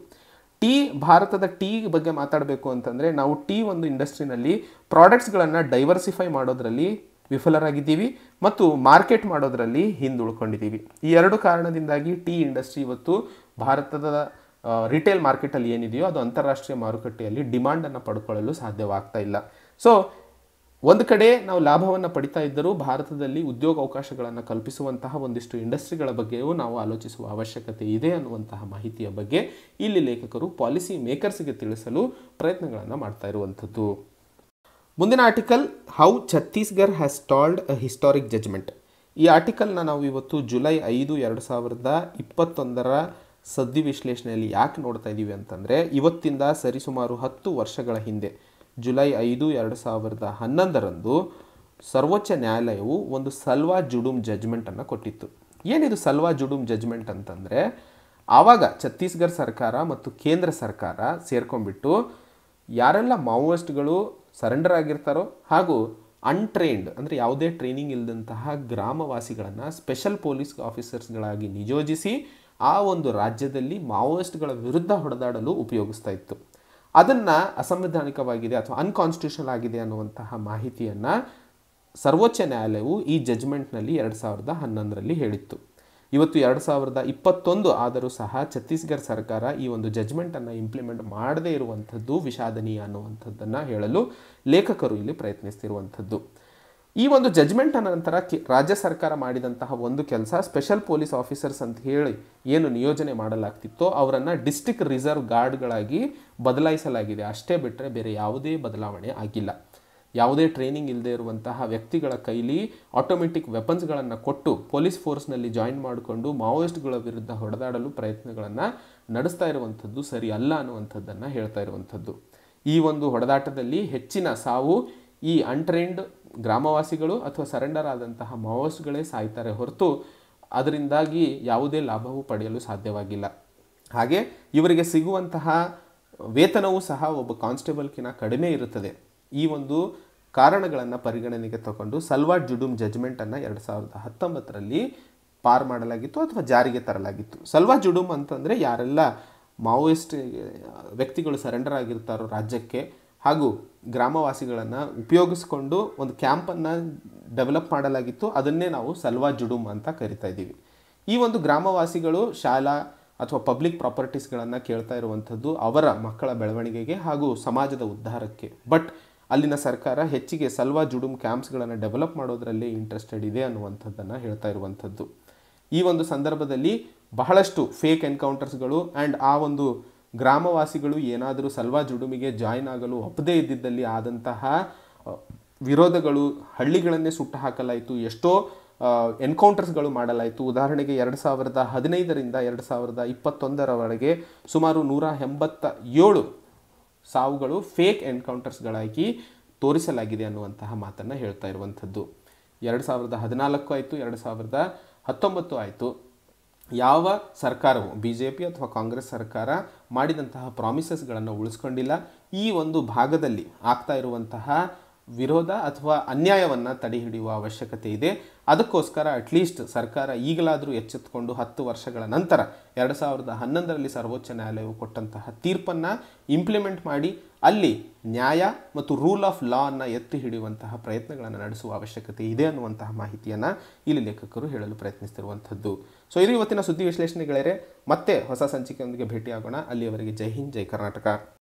ಟೀ ಭಾರತದ ಟೀ ಬಗ್ಗೆ ಮಾತಾಡಬೇಕು ಅಂತಂದರೆ ನಾವು ಟೀ ಒಂದು ಇಂಡಸ್ಟ್ರಿನಲ್ಲಿ ಪ್ರಾಡಕ್ಟ್ಸ್ಗಳನ್ನು ಡೈವರ್ಸಿಫೈ ಮಾಡೋದರಲ್ಲಿ ವಿಫಲರಾಗಿದ್ದೀವಿ ಮತ್ತು ಮಾರ್ಕೆಟ್ ಮಾಡೋದರಲ್ಲಿ ಹಿಂದುಳ್ಕೊಂಡಿದ್ದೀವಿ ಈ ಎರಡು ಕಾರಣದಿಂದಾಗಿ ಟೀ ಇಂಡಸ್ಟ್ರಿ ಇವತ್ತು ಭಾರತದ ರಿಟೇಲ್ ಮಾರ್ಕೆಟಲ್ಲಿ ಏನಿದೆಯೋ ಅದು ಅಂತಾರಾಷ್ಟ್ರೀಯ ಮಾರುಕಟ್ಟೆಯಲ್ಲಿ ಡಿಮಾಂಡನ್ನು ಪಡ್ಕೊಳ್ಳಲು ಸಾಧ್ಯವಾಗ್ತಾ ಇಲ್ಲ ಸೊ ಒಂದು ಕಡೆ ನಾವು ಲಾಭವನ್ನು ಪಡಿತಾ ಇದ್ದರೂ ಭಾರತದಲ್ಲಿ ಉದ್ಯೋಗ ಅವಕಾಶಗಳನ್ನು ಕಲ್ಪಿಸುವಂತಹ ಒಂದಿಷ್ಟು ಇಂಡಸ್ಟ್ರಿಗಳ ಬಗ್ಗೆಯೂ ನಾವು ಆಲೋಚಿಸುವ ಅವಶ್ಯಕತೆ ಇದೆ ಅನ್ನುವಂತಹ ಮಾಹಿತಿಯ ಬಗ್ಗೆ ಇಲ್ಲಿ ಲೇಖಕರು ಪಾಲಿಸಿ ಮೇಕರ್ಸ್ಗೆ ತಿಳಿಸಲು ಪ್ರಯತ್ನಗಳನ್ನು ಮಾಡ್ತಾ ಇರುವಂಥದ್ದು ಮುಂದಿನ article how Chhattisgarh has stalled a historic judgment ಈ ಆರ್ಟಿಕಲ್ನ ನಾವು ಇವತ್ತು ಜುಲೈ ಐದು ಎರಡು ಸಾವಿರದ ಇಪ್ಪತ್ತೊಂದರ ಸದ್ದಿ ವಿಶ್ಲೇಷಣೆಯಲ್ಲಿ ಯಾಕೆ ನೋಡ್ತಾ ಇದ್ದೀವಿ ಅಂತಂದರೆ ಇವತ್ತಿಂದ ಸರಿಸುಮಾರು ಹತ್ತು ವರ್ಷಗಳ ಹಿಂದೆ ಜುಲೈ ಐದು ಎರಡು ಸಾವಿರದ ಹನ್ನೊಂದರಂದು ಸರ್ವೋಚ್ಚ ನ್ಯಾಯಾಲಯವು ಒಂದು ಸಲ್ವಾ ಜುಡುಮ್ ಜಜ್ಮೆಂಟನ್ನು ಕೊಟ್ಟಿತ್ತು ಏನಿದು ಸಲ್ವಾ ಜುಡುಮ್ ಜಜ್ಮೆಂಟ್ ಅಂತಂದರೆ ಆವಾಗ ಛತ್ತೀಸ್ಗಢ ಸರ್ಕಾರ ಮತ್ತು ಕೇಂದ್ರ ಸರ್ಕಾರ ಸೇರ್ಕೊಂಡ್ಬಿಟ್ಟು ಯಾರೆಲ್ಲ ಮಾವೋಯಿಸ್ಟ್ಗಳು ಸರೆಂಡರ್ ಆಗಿರ್ತಾರೋ ಹಾಗೂ ಅನ್ಟ್ರೈನ್ಡ್ ಅಂದರೆ ಯಾವುದೇ ಟ್ರೈನಿಂಗ್ ಇಲ್ಲದಂತಹ ಗ್ರಾಮವಾಸಿಗಳನ್ನು ಸ್ಪೆಷಲ್ ಪೊಲೀಸ್ ಆಫೀಸರ್ಸ್ಗಳಾಗಿ ನಿಯೋಜಿಸಿ ಆ ಒಂದು ರಾಜ್ಯದಲ್ಲಿ ಮಾವೋಯಿಸ್ಟ್ಗಳ ವಿರುದ್ಧ ಹೊಡೆದಾಡಲು ಉಪಯೋಗಿಸ್ತಾ ಇತ್ತು ಅದನ್ನು ಅಸಂವಿಧಾನಿಕವಾಗಿದೆ ಅಥವಾ ಅನ್ಕಾನ್ಸ್ಟಿಟ್ಯೂಷನಲ್ ಆಗಿದೆ ಅನ್ನುವಂತಹ ಮಾಹಿತಿಯನ್ನು ಸರ್ವೋಚ್ಚ ನ್ಯಾಯಾಲಯವು ಈ ಜಜ್ಮೆಂಟ್ನಲ್ಲಿ ಎರಡು ಸಾವಿರದ ಹನ್ನೊಂದರಲ್ಲಿ ಹೇಳಿತ್ತು ಇವತ್ತು ಎರಡು ಸಾವಿರದ ಇಪ್ಪತ್ತೊಂದು ಆದರೂ ಸಹ ಛತ್ತೀಸ್ಗಢ ಸರ್ಕಾರ ಈ ಒಂದು ಜಜ್ಮೆಂಟನ್ನು ಇಂಪ್ಲಿಮೆಂಟ್ ಮಾಡದೇ ಇರುವಂಥದ್ದು ವಿಷಾದನೀಯ ಅನ್ನುವಂಥದ್ದನ್ನು ಹೇಳಲು ಲೇಖಕರು ಇಲ್ಲಿ ಪ್ರಯತ್ನಿಸ್ತಿರುವಂಥದ್ದು ಈ ಒಂದು ಜಜ್ಮೆಂಟ್ ನಂತರ ರಾಜ್ಯ ಸರ್ಕಾರ ಮಾಡಿದಂತಹ ಒಂದು ಕೆಲಸ ಸ್ಪೆಷಲ್ ಪೊಲೀಸ್ ಆಫೀಸರ್ಸ್ ಅಂತ ಹೇಳಿ ಏನು ನಿಯೋಜನೆ ಮಾಡಲಾಗ್ತಿತ್ತೋ ಅವರನ್ನು ಡಿಸ್ಟಿಕ್ ರಿಸರ್ವ್ ಗಾರ್ಡ್ಗಳಾಗಿ ಬದಲಾಯಿಸಲಾಗಿದೆ ಅಷ್ಟೇ ಬಿಟ್ಟರೆ ಬೇರೆ ಯಾವುದೇ ಬದಲಾವಣೆ ಆಗಿಲ್ಲ ಯಾವುದೇ ಟ್ರೈನಿಂಗ್ ಇಲ್ಲದೆ ಇರುವಂತಹ ವ್ಯಕ್ತಿಗಳ ಕೈಲಿ ಆಟೋಮೆಟಿಕ್ ವೆಪನ್ಸ್ಗಳನ್ನು ಕೊಟ್ಟು ಪೊಲೀಸ್ ಫೋರ್ಸ್ನಲ್ಲಿ ಜಾಯಿನ್ ಮಾಡಿಕೊಂಡು ಮಾವೋಯಿಸ್ಟ್ಗಳ ವಿರುದ್ಧ ಹೊಡೆದಾಡಲು ಪ್ರಯತ್ನಗಳನ್ನು ನಡೆಸ್ತಾ ಇರುವಂಥದ್ದು ಸರಿ ಅಲ್ಲ ಅನ್ನುವಂಥದ್ದನ್ನು ಹೇಳ್ತಾ ಇರುವಂಥದ್ದು ಈ ಒಂದು ಹೊಡೆದಾಟದಲ್ಲಿ ಹೆಚ್ಚಿನ ಸಾವು ಈ ಅನ್ಟ್ರೈನ್ಡ್ ಗ್ರಾಮವಾಸಿಗಳು ಅಥವಾ ಸರೆಂಡರ್ ಆದಂತಹ ಮಾವೋಸ್ಟ್ಗಳೇ ಸಾಯ್ತಾರೆ ಹೊರತು ಅದರಿಂದಾಗಿ ಯಾವುದೇ ಲಾಭವೂ ಪಡೆಯಲು ಸಾಧ್ಯವಾಗಿಲ್ಲ ಹಾಗೆ ಇವರಿಗೆ ಸಿಗುವಂತಹ ವೇತನವೂ ಸಹ ಒಬ್ಬ ಕಾನ್ಸ್ಟೇಬಲ್ಕಿನ ಕಡಿಮೆ ಇರುತ್ತದೆ ಈ ಒಂದು ಕಾರಣಗಳನ್ನು ಪರಿಗಣನೆಗೆ ತಗೊಂಡು ಸಲ್ವಾಡ್ ಜುಡುಮ್ ಜಜ್ಮೆಂಟನ್ನು ಎರಡು ಸಾವಿರದ ಹತ್ತೊಂಬತ್ತರಲ್ಲಿ ಪಾರ್ ಮಾಡಲಾಗಿತ್ತು ಅಥವಾ ಜಾರಿಗೆ ತರಲಾಗಿತ್ತು ಸಲ್ವಾ ಜುಡುಮ್ ಅಂತಂದರೆ ಯಾರೆಲ್ಲ ಮಾವೋಯಿಸ್ಟ್ ವ್ಯಕ್ತಿಗಳು ಸರೆಂಡರ್ ಆಗಿರ್ತಾರೋ ರಾಜ್ಯಕ್ಕೆ ಹಾಗೂ ಗ್ರಾಮವಾಸಿಗಳನ್ನು ಉಪಯೋಗಿಸ್ಕೊಂಡು ಒಂದು ಕ್ಯಾಂಪನ್ನು ಡೆವಲಪ್ ಮಾಡಲಾಗಿತ್ತು ಅದನ್ನೇ ನಾವು ಸಲ್ವಾ ಜುಡುಮ್ ಅಂತ ಕರಿತಾ ಇದ್ದೀವಿ ಈ ಒಂದು ಗ್ರಾಮವಾಸಿಗಳು ಶಾಲಾ ಅಥವಾ ಪಬ್ಲಿಕ್ ಪ್ರಾಪರ್ಟೀಸ್ಗಳನ್ನು ಕೇಳ್ತಾ ಇರುವಂಥದ್ದು ಅವರ ಮಕ್ಕಳ ಬೆಳವಣಿಗೆಗೆ ಹಾಗೂ ಸಮಾಜದ ಉದ್ಧಾರಕ್ಕೆ ಬಟ್ ಅಲ್ಲಿನ ಸರ್ಕಾರ ಹೆಚ್ಚಿಗೆ ಸಲ್ವಾ ಜುಡುಮ್ ಕ್ಯಾಂಪ್ಸ್ಗಳನ್ನು ಡೆವಲಪ್ ಮಾಡೋದರಲ್ಲಿ ಇಂಟ್ರೆಸ್ಟೆಡ್ ಇದೆ ಅನ್ನುವಂಥದ್ದನ್ನು ಹೇಳ್ತಾ ಇರುವಂಥದ್ದು ಈ ಒಂದು ಸಂದರ್ಭದಲ್ಲಿ ಬಹಳಷ್ಟು ಫೇಕ್ ಎನ್ಕೌಂಟರ್ಸ್ಗಳು ಆ್ಯಂಡ್ ಆ ಒಂದು ಗ್ರಾಮವಾಸಿಗಳು ಏನಾದರೂ ಸಲ್ವಾ ಜುಡುಮಿಗೆ ಜಾಯಿನ್ ಆಗಲು ಒಪ್ಪದೇ ಇದ್ದಿದ್ದಲ್ಲಿ ಆದಂತಹ ವಿರೋಧಗಳು ಹಳ್ಳಿಗಳನ್ನೇ ಸುಟ್ಟು ಹಾಕಲಾಯಿತು ಎಷ್ಟೋ ಎನ್ಕೌಂಟರ್ಸ್ಗಳು ಮಾಡಲಾಯಿತು ಉದಾಹರಣೆಗೆ ಎರಡು ಸಾವಿರದ ಹದಿನೈದರಿಂದ ಎರಡು ಸಾವಿರದ ಇಪ್ಪತ್ತೊಂದರವರೆಗೆ ಸುಮಾರು ನೂರ ಎಂಬತ್ತ ಏಳು ಸಾವುಗಳು ಫೇಕ್ ಎನ್ಕೌಂಟರ್ಸ್ಗಳಾಗಿ ತೋರಿಸಲಾಗಿದೆ ಅನ್ನುವಂತಹ ಮಾತನ್ನು ಹೇಳ್ತಾ ಇರುವಂಥದ್ದು ಎರಡು ಸಾವಿರದ ಹದಿನಾಲ್ಕು ಆಯಿತು ಎರಡು ಸಾವಿರದ ಹತ್ತೊಂಬತ್ತು ಆಯಿತು ಯಾವ ಸರ್ಕಾರವು ಬಿ ಜೆ ಪಿ ಅಥವಾ ಕಾಂಗ್ರೆಸ್ ಸರ್ಕಾರ ಮಾಡಿದಂತಹ ಪ್ರಾಮಿಸಸ್ಗಳನ್ನು ಉಳಿಸ್ಕೊಂಡಿಲ್ಲ ಈ ಒಂದು ಭಾಗದಲ್ಲಿ ಆಗ್ತಾ ಇರುವಂತಹ ವಿರೋಧ ಅಥವಾ ಅನ್ಯಾಯವನ್ನು ತಡೆ ಹಿಡಿಯುವ ಅವಶ್ಯಕತೆ ಇದೆ ಅದಕ್ಕೋಸ್ಕರ ಅಟ್ಲೀಸ್ಟ್ ಸರ್ಕಾರ ಈಗಲಾದರೂ ಎಚ್ಚೆತ್ತುಕೊಂಡು ಹತ್ತು ವರ್ಷಗಳ ನಂತರ ಎರಡು ಸಾವಿರದ ಹನ್ನೊಂದರಲ್ಲಿ ಸರ್ವೋಚ್ಚ ನ್ಯಾಯಾಲಯವು ಕೊಟ್ಟಂತಹ ತೀರ್ಪನ್ನು ಇಂಪ್ಲಿಮೆಂಟ್ ಮಾಡಿ ಅಲ್ಲಿ ನ್ಯಾಯ ಮತ್ತು ರೂಲ್ ಆಫ್ ಲಾ ಅನ್ನು ಎತ್ತಿ ಹಿಡಿಯುವಂತಹ ಪ್ರಯತ್ನಗಳನ್ನು ನಡೆಸುವ ಅವಶ್ಯಕತೆ ಇದೆ ಅನ್ನುವಂತಹ ಮಾಹಿತಿಯನ್ನು ಇಲ್ಲಿ ಲೇಖಕರು ಹೇಳಲು ಪ್ರಯತ್ನಿಸ್ತಿರುವಂಥದ್ದು ಸೊ ಇದು ಇವತ್ತಿನ ಸುದ್ದಿ ವಿಶ್ಲೇಷಣೆಗಳೇ ಮತ್ತೆ ಹೊಸ ಸಂಚಿಕೆಯೊಂದಿಗೆ ಭೇಟಿಯಾಗೋಣ ಅಲ್ಲಿಯವರೆಗೆ ಜೈ ಹಿಂದ್ ಜೈ ಕರ್ನಾಟಕ